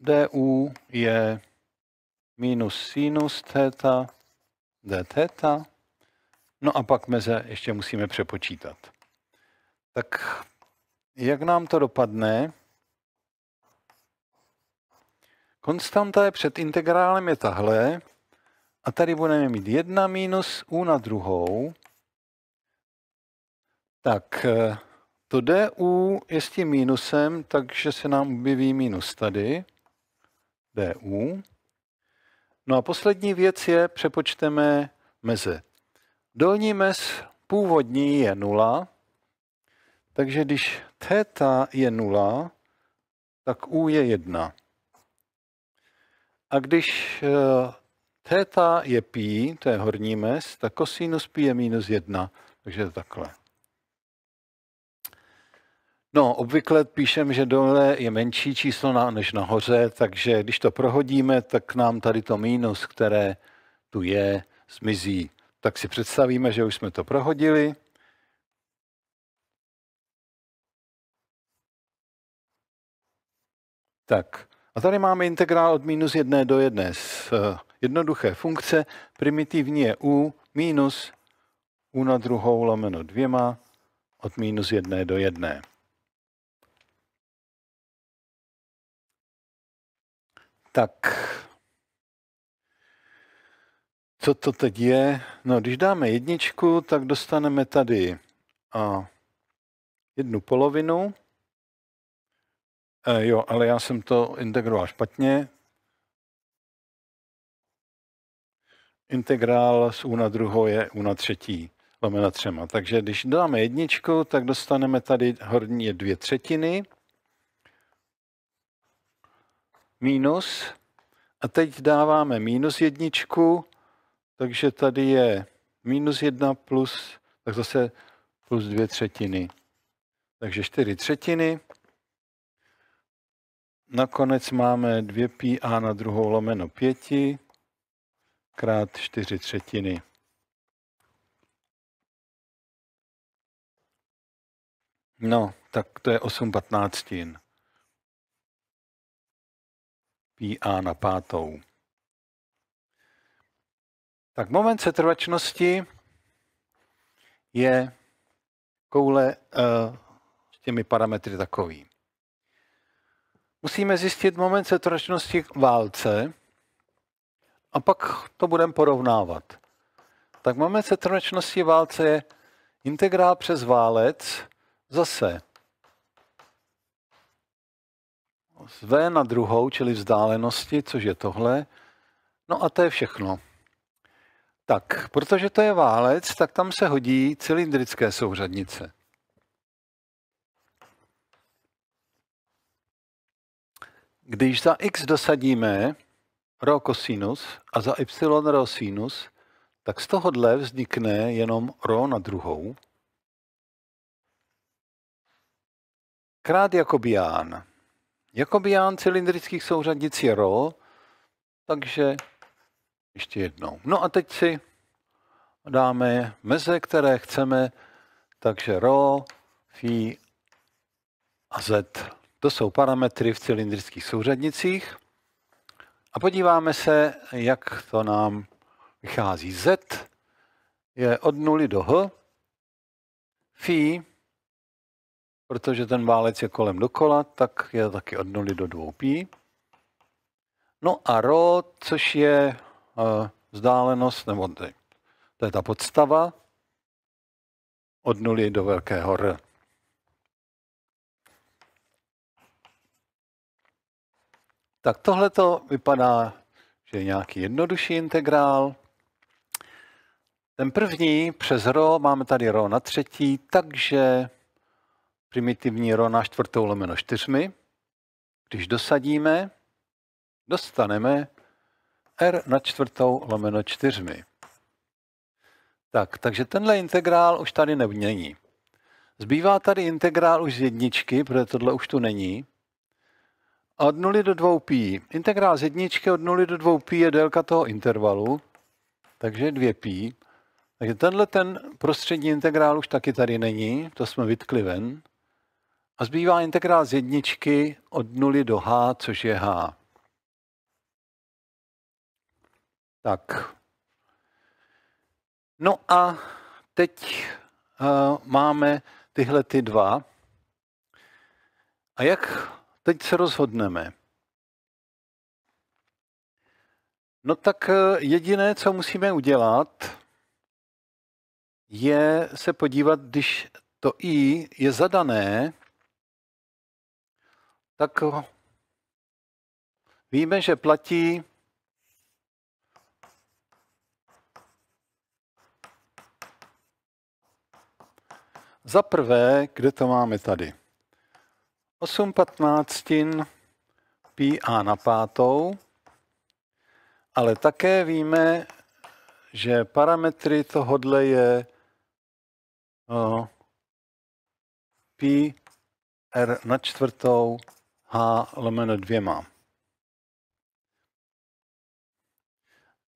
du je minus sinus theta d theta. No a pak meze ještě musíme přepočítat. Tak jak nám to dopadne? Konstanta je před integrálem je tahle. A tady budeme mít 1 minus u na druhou. Tak eh, to du je s tím minusem, takže se nám objeví minus tady. du. No a poslední věc je, přepočteme meze. Dolní mez původní je 0, takže když θ je 0, tak u je 1. A když θ eh, je π, to je horní mez, tak kosinus π je minus 1, takže to takhle. No, obvykle píšem, že dole je menší číslo než nahoře, takže když to prohodíme, tak nám tady to mínus, které tu je, zmizí. Tak si představíme, že už jsme to prohodili. Tak, a tady máme integrál od minus jedné do jedné z eh, jednoduché funkce. Primitivní je u minus u na druhou lomeno dvěma od minus jedné do jedné. Tak, co to teď je? No, když dáme jedničku, tak dostaneme tady a eh, jednu polovinu E, jo, ale já jsem to integroval špatně. Integrál z u na druhou je u na třetí lomeno třema. Takže když dáme jedničku, tak dostaneme tady horní dvě třetiny minus a teď dáváme minus jedničku, takže tady je minus jedna plus, tak zase plus dvě třetiny. Takže čtyři třetiny. Nakonec máme 2 pi a na druhou lomeno 5 krát 4 třetiny. No, tak to je 8 patnáctin. Pi a na pátou. Tak moment setrvačnosti je koule uh, s těmi parametry takovým. Musíme zjistit moment k válce a pak to budeme porovnávat. Tak moment setrvačnosti válce je integrál přes válec zase z V na druhou, čili vzdálenosti, což je tohle. No a to je všechno. Tak, protože to je válec, tak tam se hodí cylindrické souřadnice. Když za x dosadíme rho kosinus a za y rho sinus, tak z tohohle vznikne jenom rho na druhou. Krát Jakobián. Jakobián cylindrických souřadnic je rho, takže ještě jednou. No a teď si dáme meze, které chceme, takže rho, phi a z. To jsou parametry v cylindrických souřadnicích. A podíváme se, jak to nám vychází. Z je od nuly do H. Phi, protože ten válec je kolem dokola, tak je taky od nuly do 2 pi. No a rho, což je eh, vzdálenost, nebo to je ta podstava, od nuly do velkého R. Tak tohle to vypadá, že je nějaký jednodušší integrál. Ten první přes ro, máme tady ro na třetí, takže primitivní ro na čtvrtou lomeno čtyřmi. Když dosadíme, dostaneme r na čtvrtou lomeno čtyřmi. Tak, takže tenhle integrál už tady není. Zbývá tady integrál už z jedničky, protože tohle už tu není od 0 do 2 π. Integrál z jedničky od 0 do 2 π je délka toho intervalu, takže 2 π. Takže tenhle ten prostřední integrál už taky tady není, to jsme vytkli ven. A zbývá integrál z jedničky od 0 do h, což je h. Tak. No a teď uh, máme tyhle ty dva. A jak teď se rozhodneme. No tak eh, jediné, co musíme udělat, je se podívat, když to i je zadané, tak víme, že platí Za prvé, kde to máme tady? 8 patnáctin a na pátou, ale také víme, že parametry tohodle je uh, pí r er na čtvrtou h lomeno dvěma.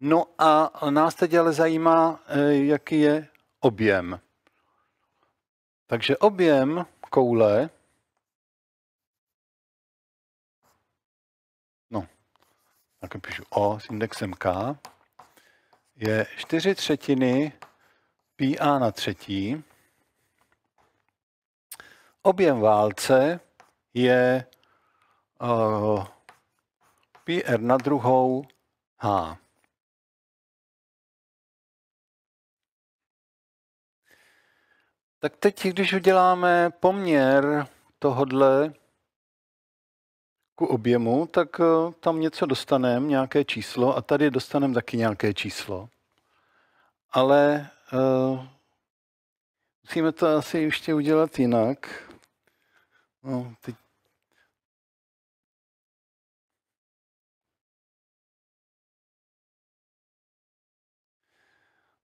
No a nás teď ale zajímá, e, jaký je objem. Takže objem koule tak píšu O s indexem K, je 4 třetiny pi a na třetí. Objem válce je uh, r na druhou H. Tak teď, když uděláme poměr tohodle ku objemu, tak eh, tam něco dostaneme, nějaké číslo, a tady dostaneme taky nějaké číslo. Ale uh, musíme to asi ještě udělat jinak. No, teď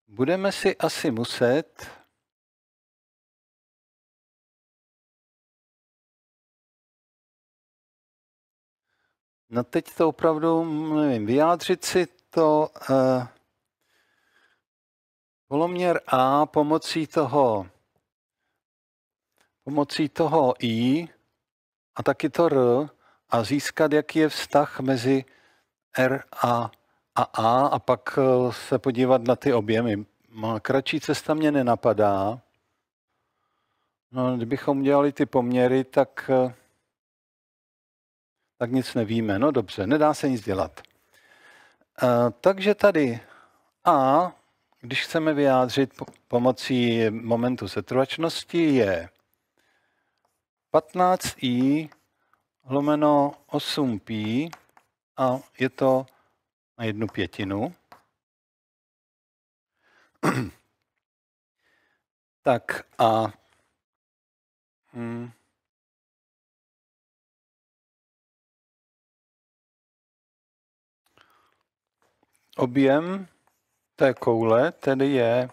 Budeme si asi muset No teď to opravdu, nevím, vyjádřit si to eh, poloměr A pomocí toho pomocí toho I a taky to R a získat, jaký je vztah mezi R a, a A a pak eh, se podívat na ty objemy. Kratší cesta mě nenapadá. No, kdybychom dělali ty poměry, tak eh, tak nic nevíme. No dobře, nedá se nic dělat. Eh, takže tady A, když chceme vyjádřit pomocí momentu setrvačnosti, je 15i lomeno 8 p, a je to na jednu pětinu. tak a... Hmm. Objem té koule tedy je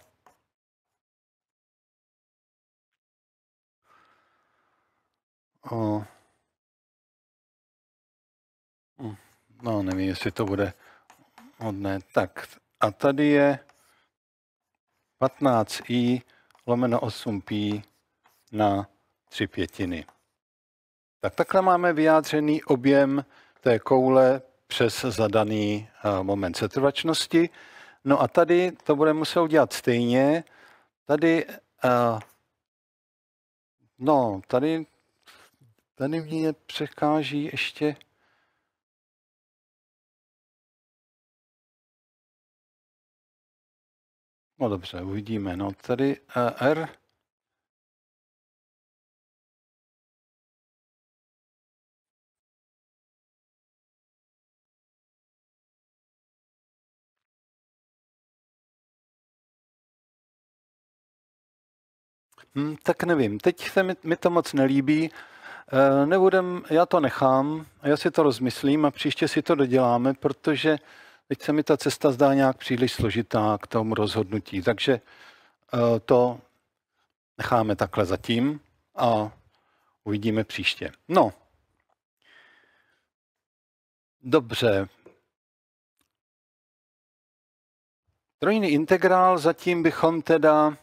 o, no nevím, jestli to bude hodné. Tak a tady je 15i lomeno 8 p na 3 pětiny. Tak takhle máme vyjádřený objem té koule přes zadaný eh, moment setrvačnosti. No a tady to bude muset udělat stejně. Tady, eh, no, tady, tady mě překáží ještě No dobře, uvidíme. No tady eh, R Hmm, tak nevím, teď se mi, mi to moc nelíbí. E, nebudem, já to nechám, já si to rozmyslím a příště si to doděláme, protože teď se mi ta cesta zdá nějak příliš složitá k tomu rozhodnutí. Takže e, to necháme takhle zatím a uvidíme příště. No, dobře. Trojný integrál zatím bychom teda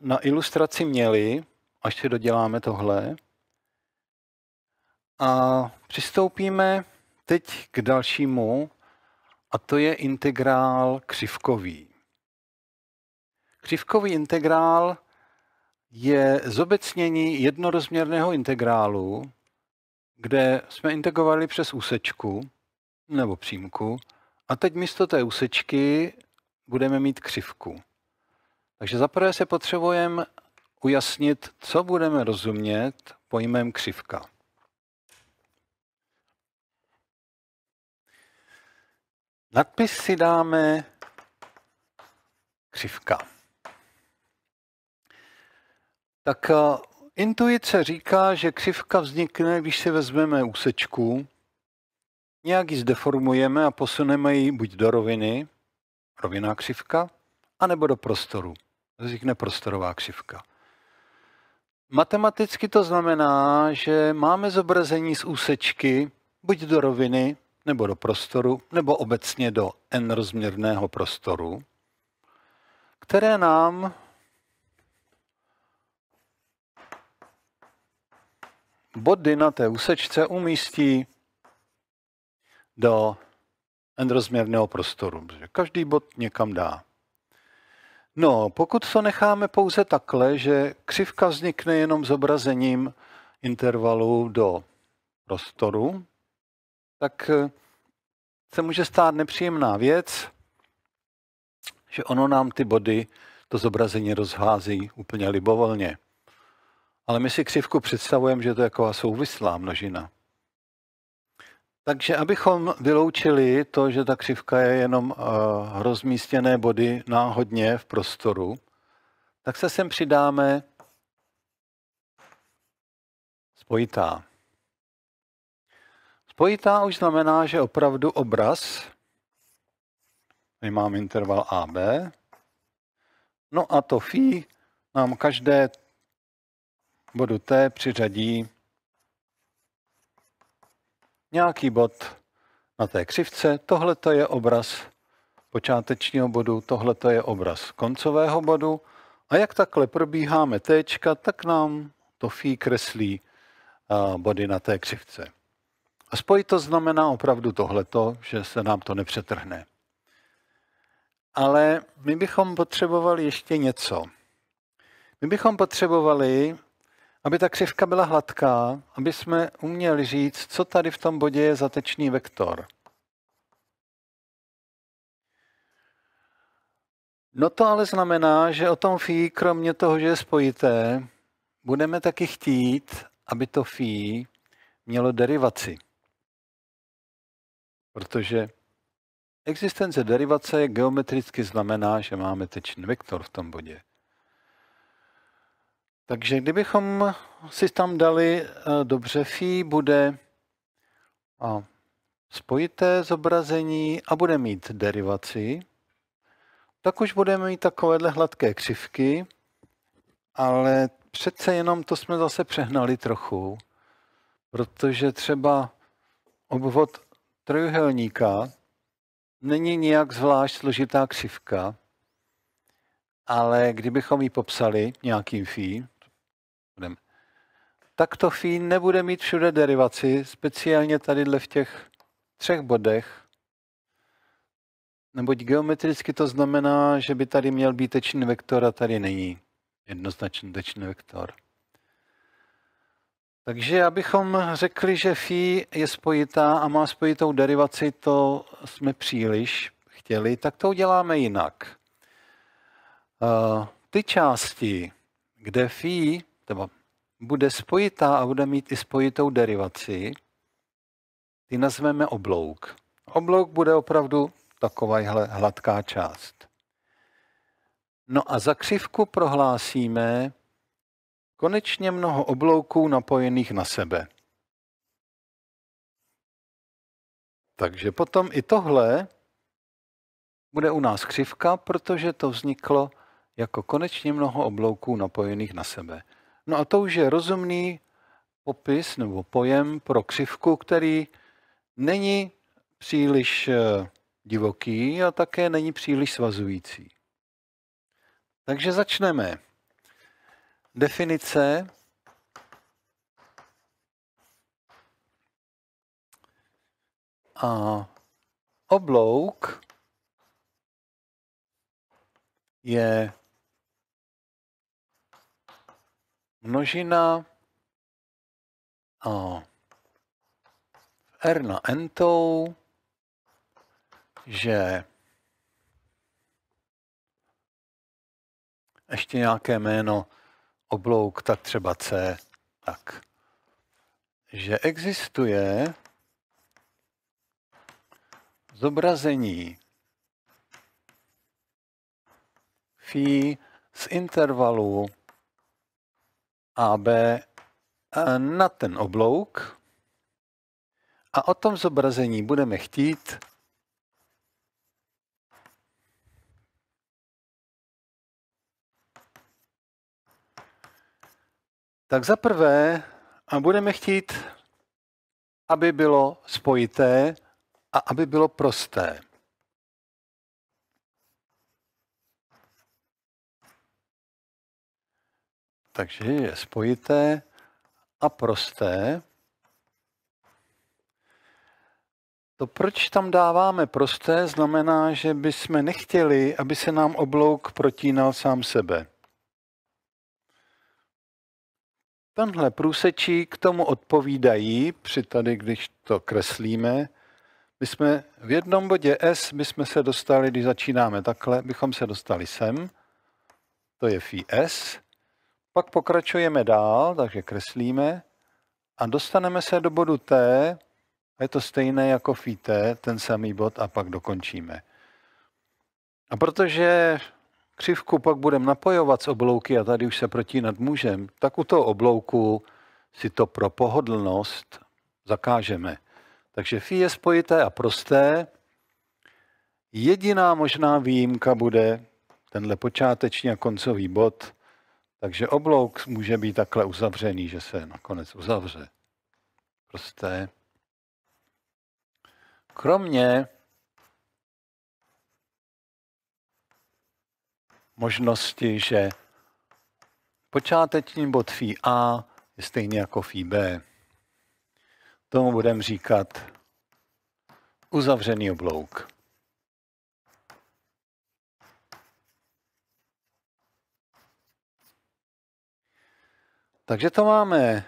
na ilustraci měli, až si doděláme tohle. A přistoupíme teď k dalšímu, a to je integrál křivkový. Křivkový integrál je zobecnění jednorozměrného integrálu, kde jsme integrovali přes úsečku nebo přímku a teď místo té úsečky budeme mít křivku. Takže zaprvé se potřebujeme ujasnit, co budeme rozumět pojmem křivka. Nadpis si dáme křivka. Tak eh, intuice říká, že křivka vznikne, když si vezmeme úsečku, nějak ji zdeformujeme a posuneme ji buď do roviny, roviná křivka, anebo do prostoru vznikne prostorová křivka. Matematicky to znamená, že máme zobrazení z úsečky buď do roviny, nebo do prostoru, nebo obecně do n rozměrného prostoru, které nám body na té úsečce umístí do n rozměrného prostoru. Každý bod někam dá. No, pokud to necháme pouze takhle, že křivka vznikne jenom zobrazením intervalu do prostoru, tak eh, se může stát nepříjemná věc, že ono nám ty body, to zobrazení rozhází úplně libovolně. Ale my si křivku představujeme, že to je jako souvislá množina. Takže abychom vyloučili to, že ta křivka je jenom uh, rozmístěné body náhodně v prostoru, tak se sem přidáme spojitá. Spojitá už znamená, že opravdu obraz, tady mám interval AB, no a to φ nám každé bodu T přiřadí nějaký bod na té křivce. Tohle to je obraz počátečního bodu, tohle to je obraz koncového bodu. A jak takhle probíháme T, tak nám to fí kreslí body na té křivce. A spojit to znamená opravdu tohleto, že se nám to nepřetrhne. Ale my bychom potřebovali ještě něco. My bychom potřebovali aby ta křivka byla hladká, aby jsme uměli říct, co tady v tom bodě je zatečný vektor. No to ale znamená, že o tom fi, kromě toho, že je spojité, budeme taky chtít, aby to fi mělo derivaci. Protože existence derivace geometricky znamená, že máme tečný vektor v tom bodě. Takže kdybychom si tam dali eh, dobře fí, bude a spojité zobrazení a bude mít derivaci, tak už budeme mít takovéhle hladké křivky, ale přece jenom to jsme zase přehnali trochu, protože třeba obvod trojuhelníka není nijak zvlášť složitá křivka, ale kdybychom ji popsali nějakým fí, tak to fí nebude mít všude derivaci, speciálně tady v těch třech bodech. Neboť geometricky to znamená, že by tady měl být tečný vektor a tady není jednoznačný tečný vektor. Takže abychom řekli, že phi je spojitá a má spojitou derivaci, to jsme příliš chtěli, tak to uděláme jinak. Eh, ty části, kde phi, bude spojitá a bude mít i spojitou derivaci, ty nazveme oblouk. Oblouk bude opravdu taková hladká část. No a za křivku prohlásíme konečně mnoho oblouků napojených na sebe. Takže potom i tohle bude u nás křivka, protože to vzniklo jako konečně mnoho oblouků napojených na sebe. No a to už je rozumný popis nebo pojem pro křivku, který není příliš eh, divoký a také není příliš svazující. Takže začneme. Definice a oblouk je množina a R na n tou, že ještě nějaké jméno oblouk, tak třeba C, tak, že existuje zobrazení phi z intervalu AB e, na ten oblouk a o tom zobrazení budeme chtít Tak za prvé a budeme chtít, aby bylo spojité a aby bylo prosté. Takže je spojité a prosté. To, proč tam dáváme prosté, znamená, že bychom nechtěli, aby se nám oblouk protínal sám sebe. Tenhle průsečík tomu odpovídají, při tady, když to kreslíme, my jsme v jednom bodě S jsme se dostali, když začínáme takhle, bychom se dostali sem, to je phi S, pak pokračujeme dál, takže kreslíme a dostaneme se do bodu T, a je to stejné jako v IT, ten samý bod a pak dokončíme. A protože křivku pak budeme napojovat z oblouky a tady už se protínat můžem, tak u toho oblouku si to pro pohodlnost zakážeme. Takže phi je spojité a prosté. Jediná možná výjimka bude tenhle počáteční a koncový bod, takže oblouk může být takhle uzavřený, že se nakonec uzavře. Prosté. Kromě možnosti, že počáteční bod Fi a je stejný jako Fi b. Tomu budeme říkat uzavřený oblouk. Takže to máme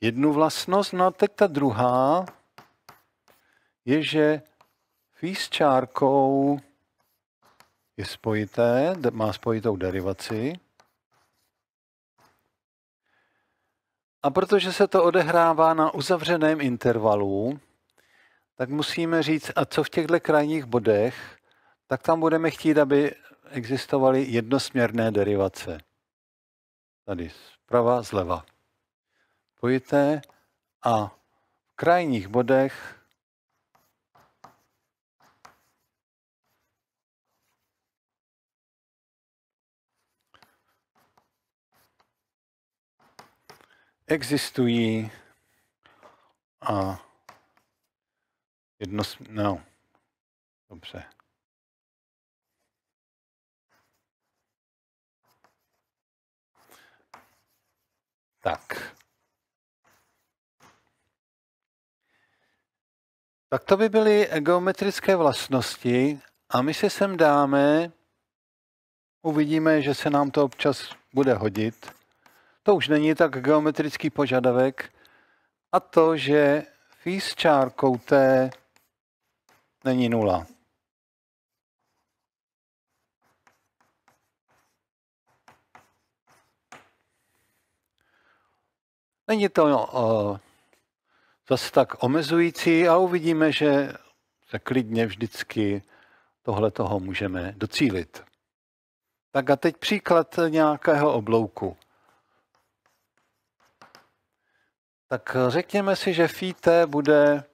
jednu vlastnost. No a teď ta druhá je, že Fí s čárkou je spojité, má spojitou derivaci. A protože se to odehrává na uzavřeném intervalu, tak musíme říct, a co v těchto krajních bodech, tak tam budeme chtít, aby existovaly jednosměrné derivace tady zprava, zleva. Pojité a v krajních bodech existují a jedno, no, dobře. Tak. Tak to by byly geometrické vlastnosti a my se sem dáme, uvidíme, že se nám to občas bude hodit. To už není tak geometrický požadavek a to, že phi s čárkou T není nula. Není to uh, zase tak omezující a uvidíme, že se klidně vždycky tohle toho můžeme docílit. Tak a teď příklad nějakého oblouku. Tak řekněme si, že phi t bude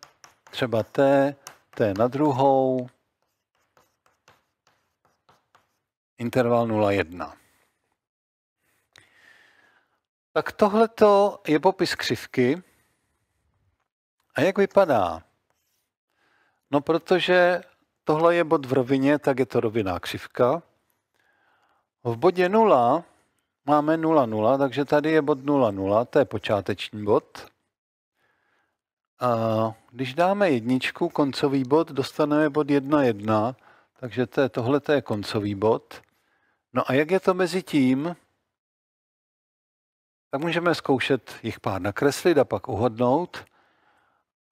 třeba t, t na druhou, interval 0,1. Tak tohle je popis křivky. A jak vypadá? No, protože tohle je bod v rovině, tak je to rovinná křivka. V bodě 0 máme 0, 0, takže tady je bod 0, 0, to je počáteční bod. A když dáme jedničku, koncový bod, dostaneme bod 1, 1, takže to je, tohle to je koncový bod. No a jak je to mezi tím? tak můžeme zkoušet jich pár nakreslit a pak uhodnout,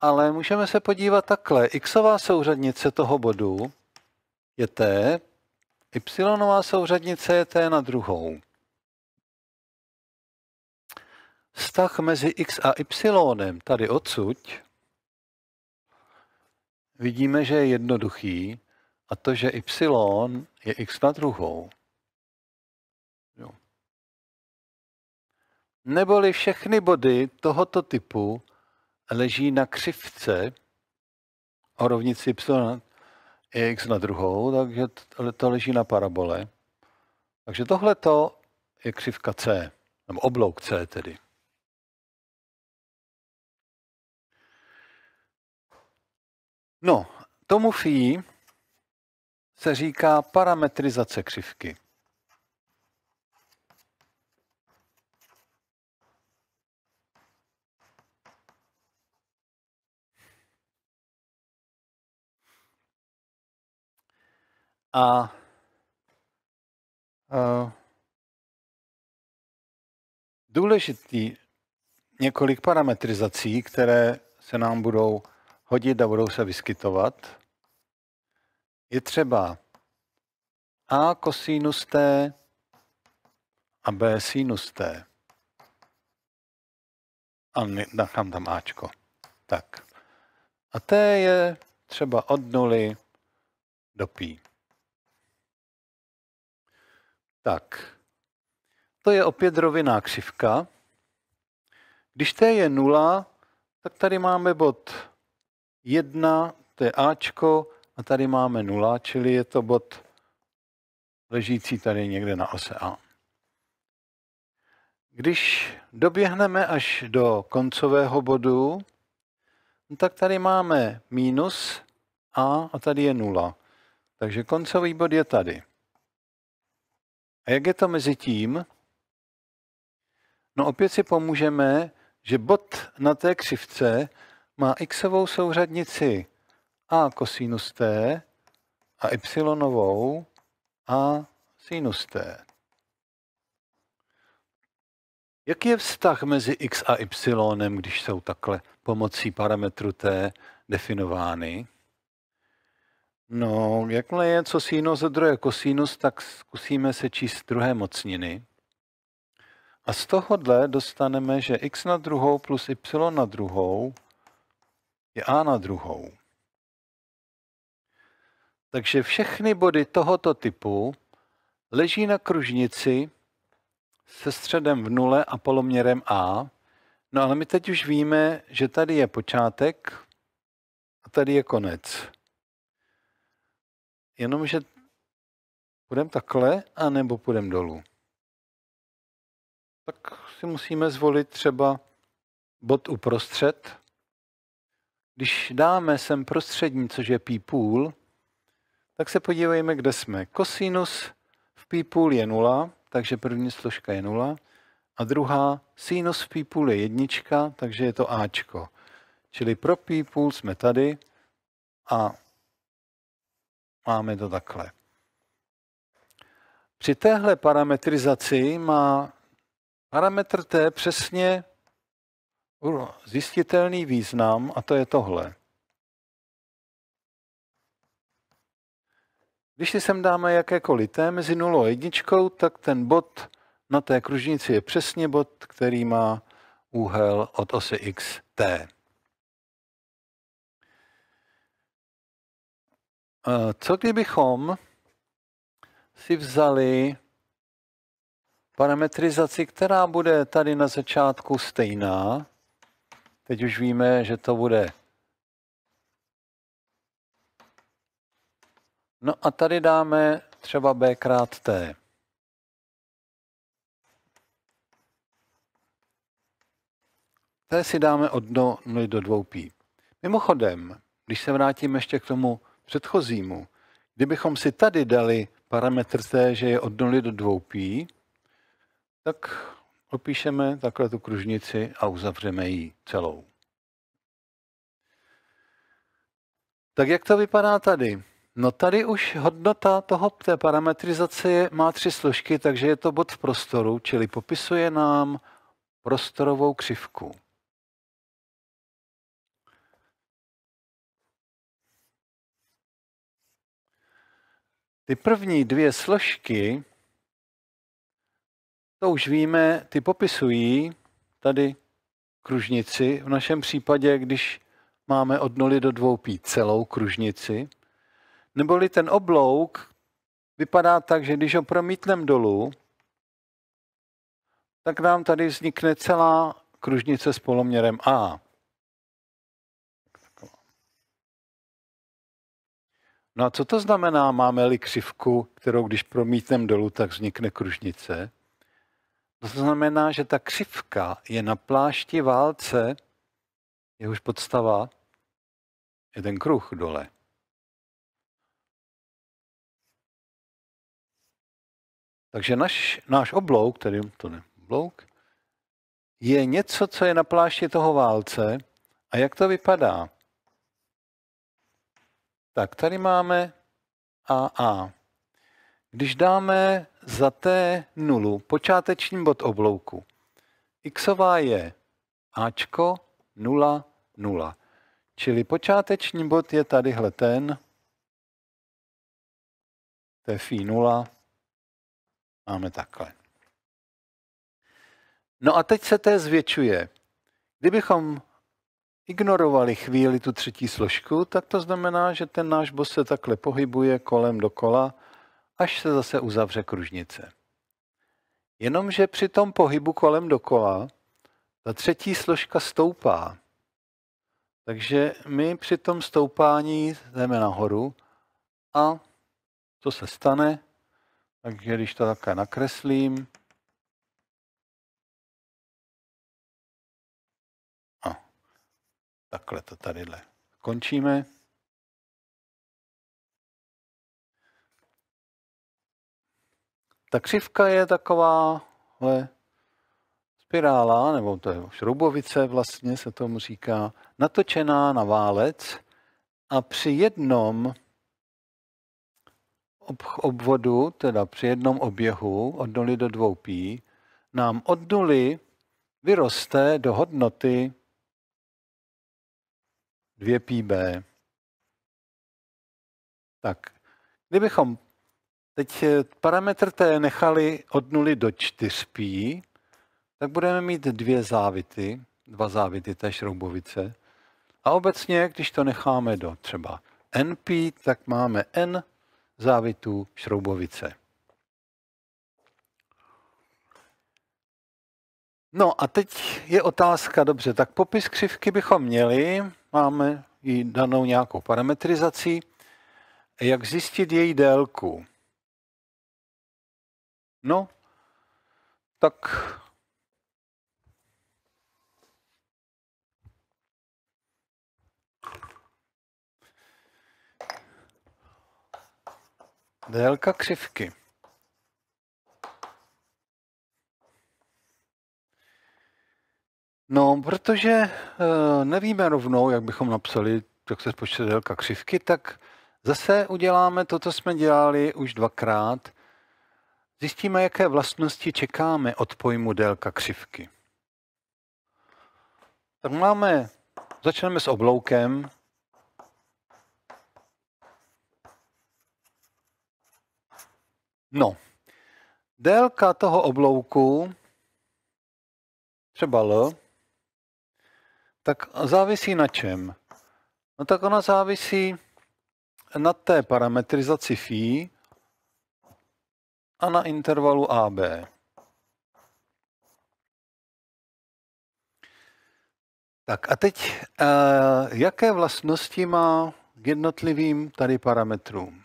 ale můžeme se podívat takhle. Xová souřadnice toho bodu je T, Y souřadnice je T na druhou. Vztah mezi X a Y tady odsuť vidíme, že je jednoduchý a to, že Y je X na druhou. Neboli všechny body tohoto typu leží na křivce o rovnici y x na druhou, takže to leží na parabole. Takže tohle to je křivka C, nebo oblouk C tedy. No, tomu fí se říká parametrizace křivky. A uh, důležitý několik parametrizací, které se nám budou hodit a budou se vyskytovat, je třeba a kosinus t a b sinus t. A nechám tam ačko. Tak. A t je třeba od nuly do pí. Tak, to je opět rovinná křivka. Když t je nula, tak tady máme bod 1, to je Ačko, a tady máme 0, čili je to bod ležící tady někde na ose A. Když doběhneme až do koncového bodu, no tak tady máme minus A a tady je 0. Takže koncový bod je tady. A jak je to mezi tím? No opět si pomůžeme, že bod na té křivce má xovou souřadnici a kosinus t a y a sinus t. Jaký je vztah mezi x a y, když jsou takhle pomocí parametru t definovány? No, jakmile je co sinus a druhé kosinus, tak zkusíme sečíst druhé mocniny. A z tohohle dostaneme, že x na druhou plus y na druhou je a na druhou. Takže všechny body tohoto typu leží na kružnici se středem v nule a poloměrem a. No ale my teď už víme, že tady je počátek a tady je konec. Jenomže půjdeme takhle, anebo půjdeme dolů. Tak si musíme zvolit třeba bod uprostřed. Když dáme sem prostřední, což je pi půl, tak se podívejme, kde jsme. Kosinus v pi půl je nula, takže první složka je nula A druhá, sinus v pi půl je jednička, takže je to Ačko. Čili pro pi půl jsme tady a máme to takhle. Při téhle parametrizaci má parametr T přesně zjistitelný význam a to je tohle. Když si sem dáme jakékoliv t mezi 0 a 1, tak ten bod na té kružnici je přesně bod, který má úhel od ose xt. Eh, co kdybychom si vzali parametrizaci, která bude tady na začátku stejná. Teď už víme, že to bude. No a tady dáme třeba b krát t. Tady si dáme od 0 do 2 no p. Mimochodem, když se vrátím ještě k tomu předchozímu, kdybychom si tady dali parametr t, že je od 0 do 2 π, tak opíšeme takhle tu kružnici a uzavřeme ji celou. Tak jak to vypadá tady? No tady už hodnota toho, té parametrizace je, má tři složky, takže je to bod v prostoru, čili popisuje nám prostorovou křivku. Ty první dvě složky, to už víme, ty popisují tady kružnici. V našem případě, když máme od 0 do 2 pí celou kružnici, neboli ten oblouk vypadá tak, že když ho promítneme dolů, tak nám tady vznikne celá kružnice s poloměrem A. No a co to znamená, máme-li křivku, kterou když promítneme dolů, tak vznikne kružnice? To znamená, že ta křivka je na plášti válce, je už podstava je ten kruh dole. Takže naš, náš oblouk, tedy to ne, oblouk, je něco, co je na plášti toho válce. A jak to vypadá? Tak tady máme AA. Když dáme za T nulu počáteční bod oblouku, xová je Ačko 0, 0. Čili počáteční bod je tadyhle ten, to je fi 0, máme takhle. No a teď se T zvětšuje. Kdybychom ignorovali chvíli tu třetí složku, tak to znamená, že ten náš bos se takhle pohybuje kolem dokola, až se zase uzavře kružnice. Jenomže při tom pohybu kolem dokola ta třetí složka stoupá. Takže my při tom stoupání jdeme nahoru a co se stane? Takže když to také nakreslím, Takhle to tadyhle. Končíme. Ta křivka je taková spirála, nebo to je šroubovice vlastně se tomu říká, natočená na válec a při jednom obvodu, teda při jednom oběhu od 0 do 2 pí, nám od nuly vyroste do hodnoty 2πb. Tak, kdybychom teď eh, parametr t nechali od 0 do 4π, tak budeme mít dvě závity, dva závity té šroubovice. A obecně, když to necháme do třeba np, tak máme n závitů šroubovice. No a teď je otázka, dobře, tak popis křivky bychom měli, máme ji danou nějakou parametrizací. Jak zjistit její délku? No, tak délka křivky. No, protože e, nevíme rovnou, jak bychom napsali, jak se spočte délka křivky, tak zase uděláme to, co jsme dělali už dvakrát. Zjistíme, jaké vlastnosti čekáme od pojmu délka křivky. Tak máme, začneme s obloukem, No, délka toho oblouku, třeba L, tak závisí na čem? No tak ona závisí na té parametrizaci φ a na intervalu AB. Tak a teď, eh, jaké vlastnosti má k jednotlivým tady parametrům?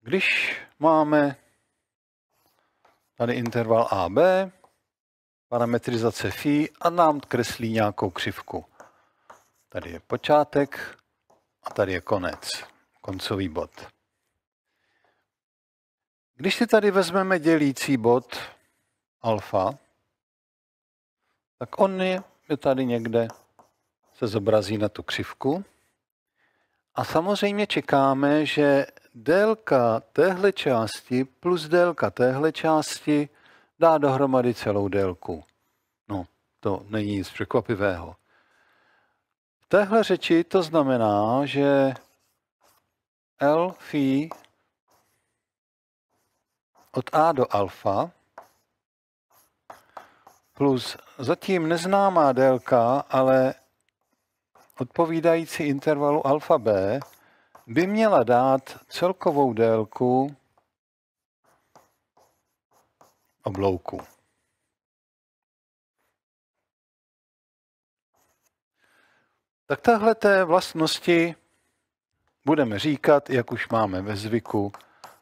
Když máme tady interval AB, parametrizace φ a nám kreslí nějakou křivku. Tady je počátek a tady je konec, koncový bod. Když si tady vezmeme dělící bod alfa, tak on je tady někde, se zobrazí na tu křivku. A samozřejmě čekáme, že délka téhle části plus délka téhle části dá dohromady celou délku. No, to není nic překvapivého. V téhle řeči to znamená, že L phi od A do alfa plus zatím neznámá délka, ale odpovídající intervalu alfa b by měla dát celkovou délku oblouku. Tak tahle té vlastnosti budeme říkat, jak už máme ve zvyku,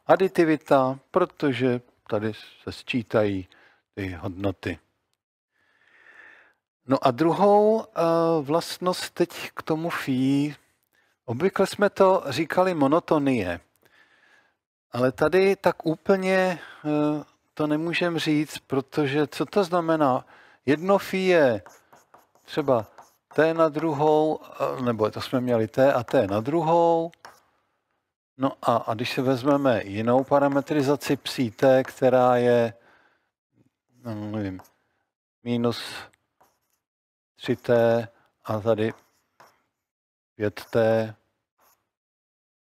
aditivita, protože tady se sčítají ty hodnoty. No a druhou eh, vlastnost teď k tomu fí. Obvykle jsme to říkali monotonie, ale tady tak úplně eh, to nemůžeme říct, protože co to znamená? Jedno fi je třeba T na druhou, nebo to jsme měli T a T na druhou. No a, a když si vezmeme jinou parametrizaci psí T, která je, no, nevím, minus 3T a tady 5T,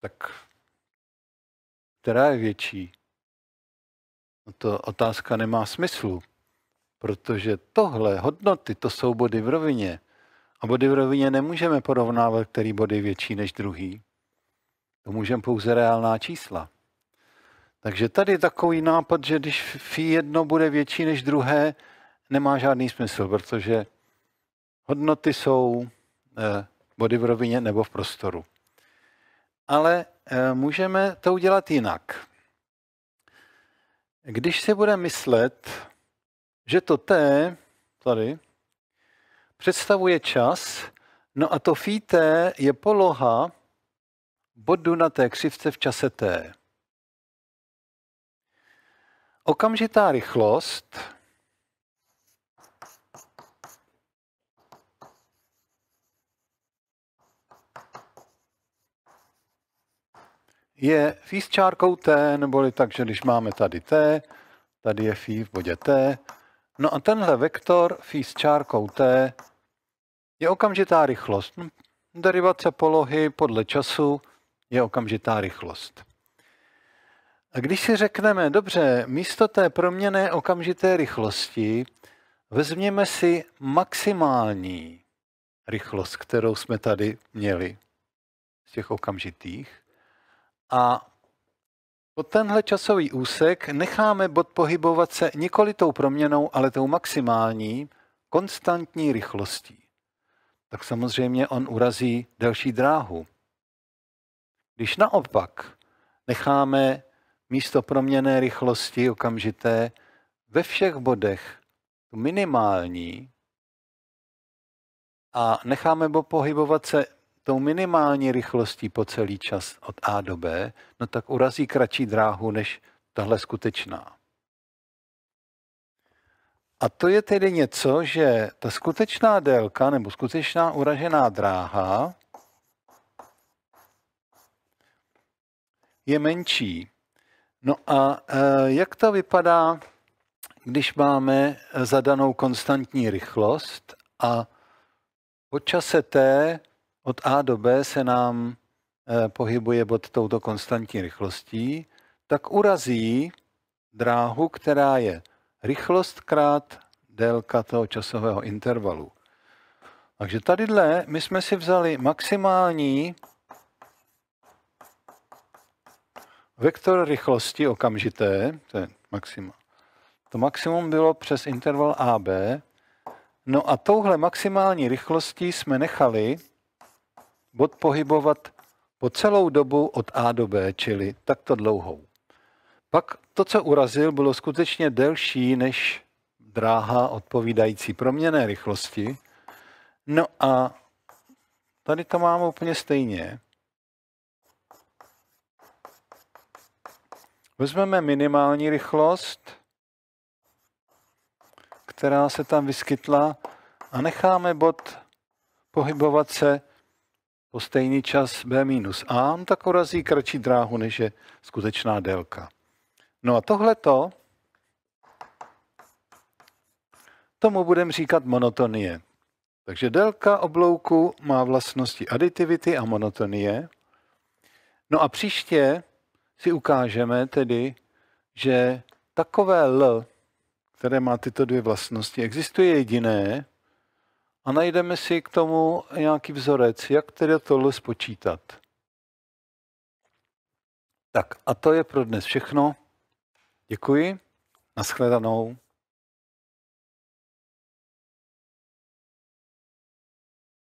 tak která je větší? no to otázka nemá smyslu, protože tohle hodnoty, to jsou body v rovině. A body v rovině nemůžeme porovnávat, který body je větší než druhý. To můžeme pouze reálná čísla. Takže tady je takový nápad, že když fi jedno bude větší než druhé, nemá žádný smysl, protože hodnoty jsou eh, body v rovině nebo v prostoru. Ale eh, můžeme to udělat jinak. Když si bude myslet, že to T tady představuje čas, no a to t je poloha bodu na té křivce v čase T. Okamžitá rychlost je fi s čárkou t, neboli že když máme tady t, tady je fi v bodě t. No a tenhle vektor fi s čárkou t je okamžitá rychlost. Derivace polohy podle času je okamžitá rychlost. A když si řekneme, dobře, místo té proměné okamžité rychlosti vezměme si maximální rychlost, kterou jsme tady měli z těch okamžitých, a po tenhle časový úsek necháme bod pohybovat se nikoli tou proměnou, ale tou maximální, konstantní rychlostí. Tak samozřejmě on urazí delší dráhu. Když naopak necháme místo proměné rychlosti okamžité ve všech bodech tu minimální a necháme bo pohybovat se tou minimální rychlostí po celý čas od A do B, no tak urazí kratší dráhu než tahle skutečná. A to je tedy něco, že ta skutečná délka nebo skutečná uražená dráha je menší. No a e, jak to vypadá, když máme e, zadanou konstantní rychlost a po čase t od A do B se nám eh, pohybuje pod touto konstantní rychlostí, tak urazí dráhu, která je rychlost krát délka toho časového intervalu. Takže tadyhle my jsme si vzali maximální vektor rychlosti okamžité, to je maxima. To maximum bylo přes interval AB. No a touhle maximální rychlostí jsme nechali bod pohybovat po celou dobu od A do B, čili takto dlouhou. Pak to, co urazil, bylo skutečně delší než dráha odpovídající proměné rychlosti. No a tady to máme úplně stejně. Vezmeme minimální rychlost, která se tam vyskytla a necháme bod pohybovat se po stejný čas B minus A, on tak orazí kratší dráhu, než je skutečná délka. No a tohleto, tomu budeme říkat monotonie. Takže délka oblouku má vlastnosti aditivity a monotonie. No a příště si ukážeme tedy, že takové L, které má tyto dvě vlastnosti, existuje jediné, a najdeme si k tomu nějaký vzorec, jak tedy tohle spočítat. Tak a to je pro dnes všechno. Děkuji. Naschledanou.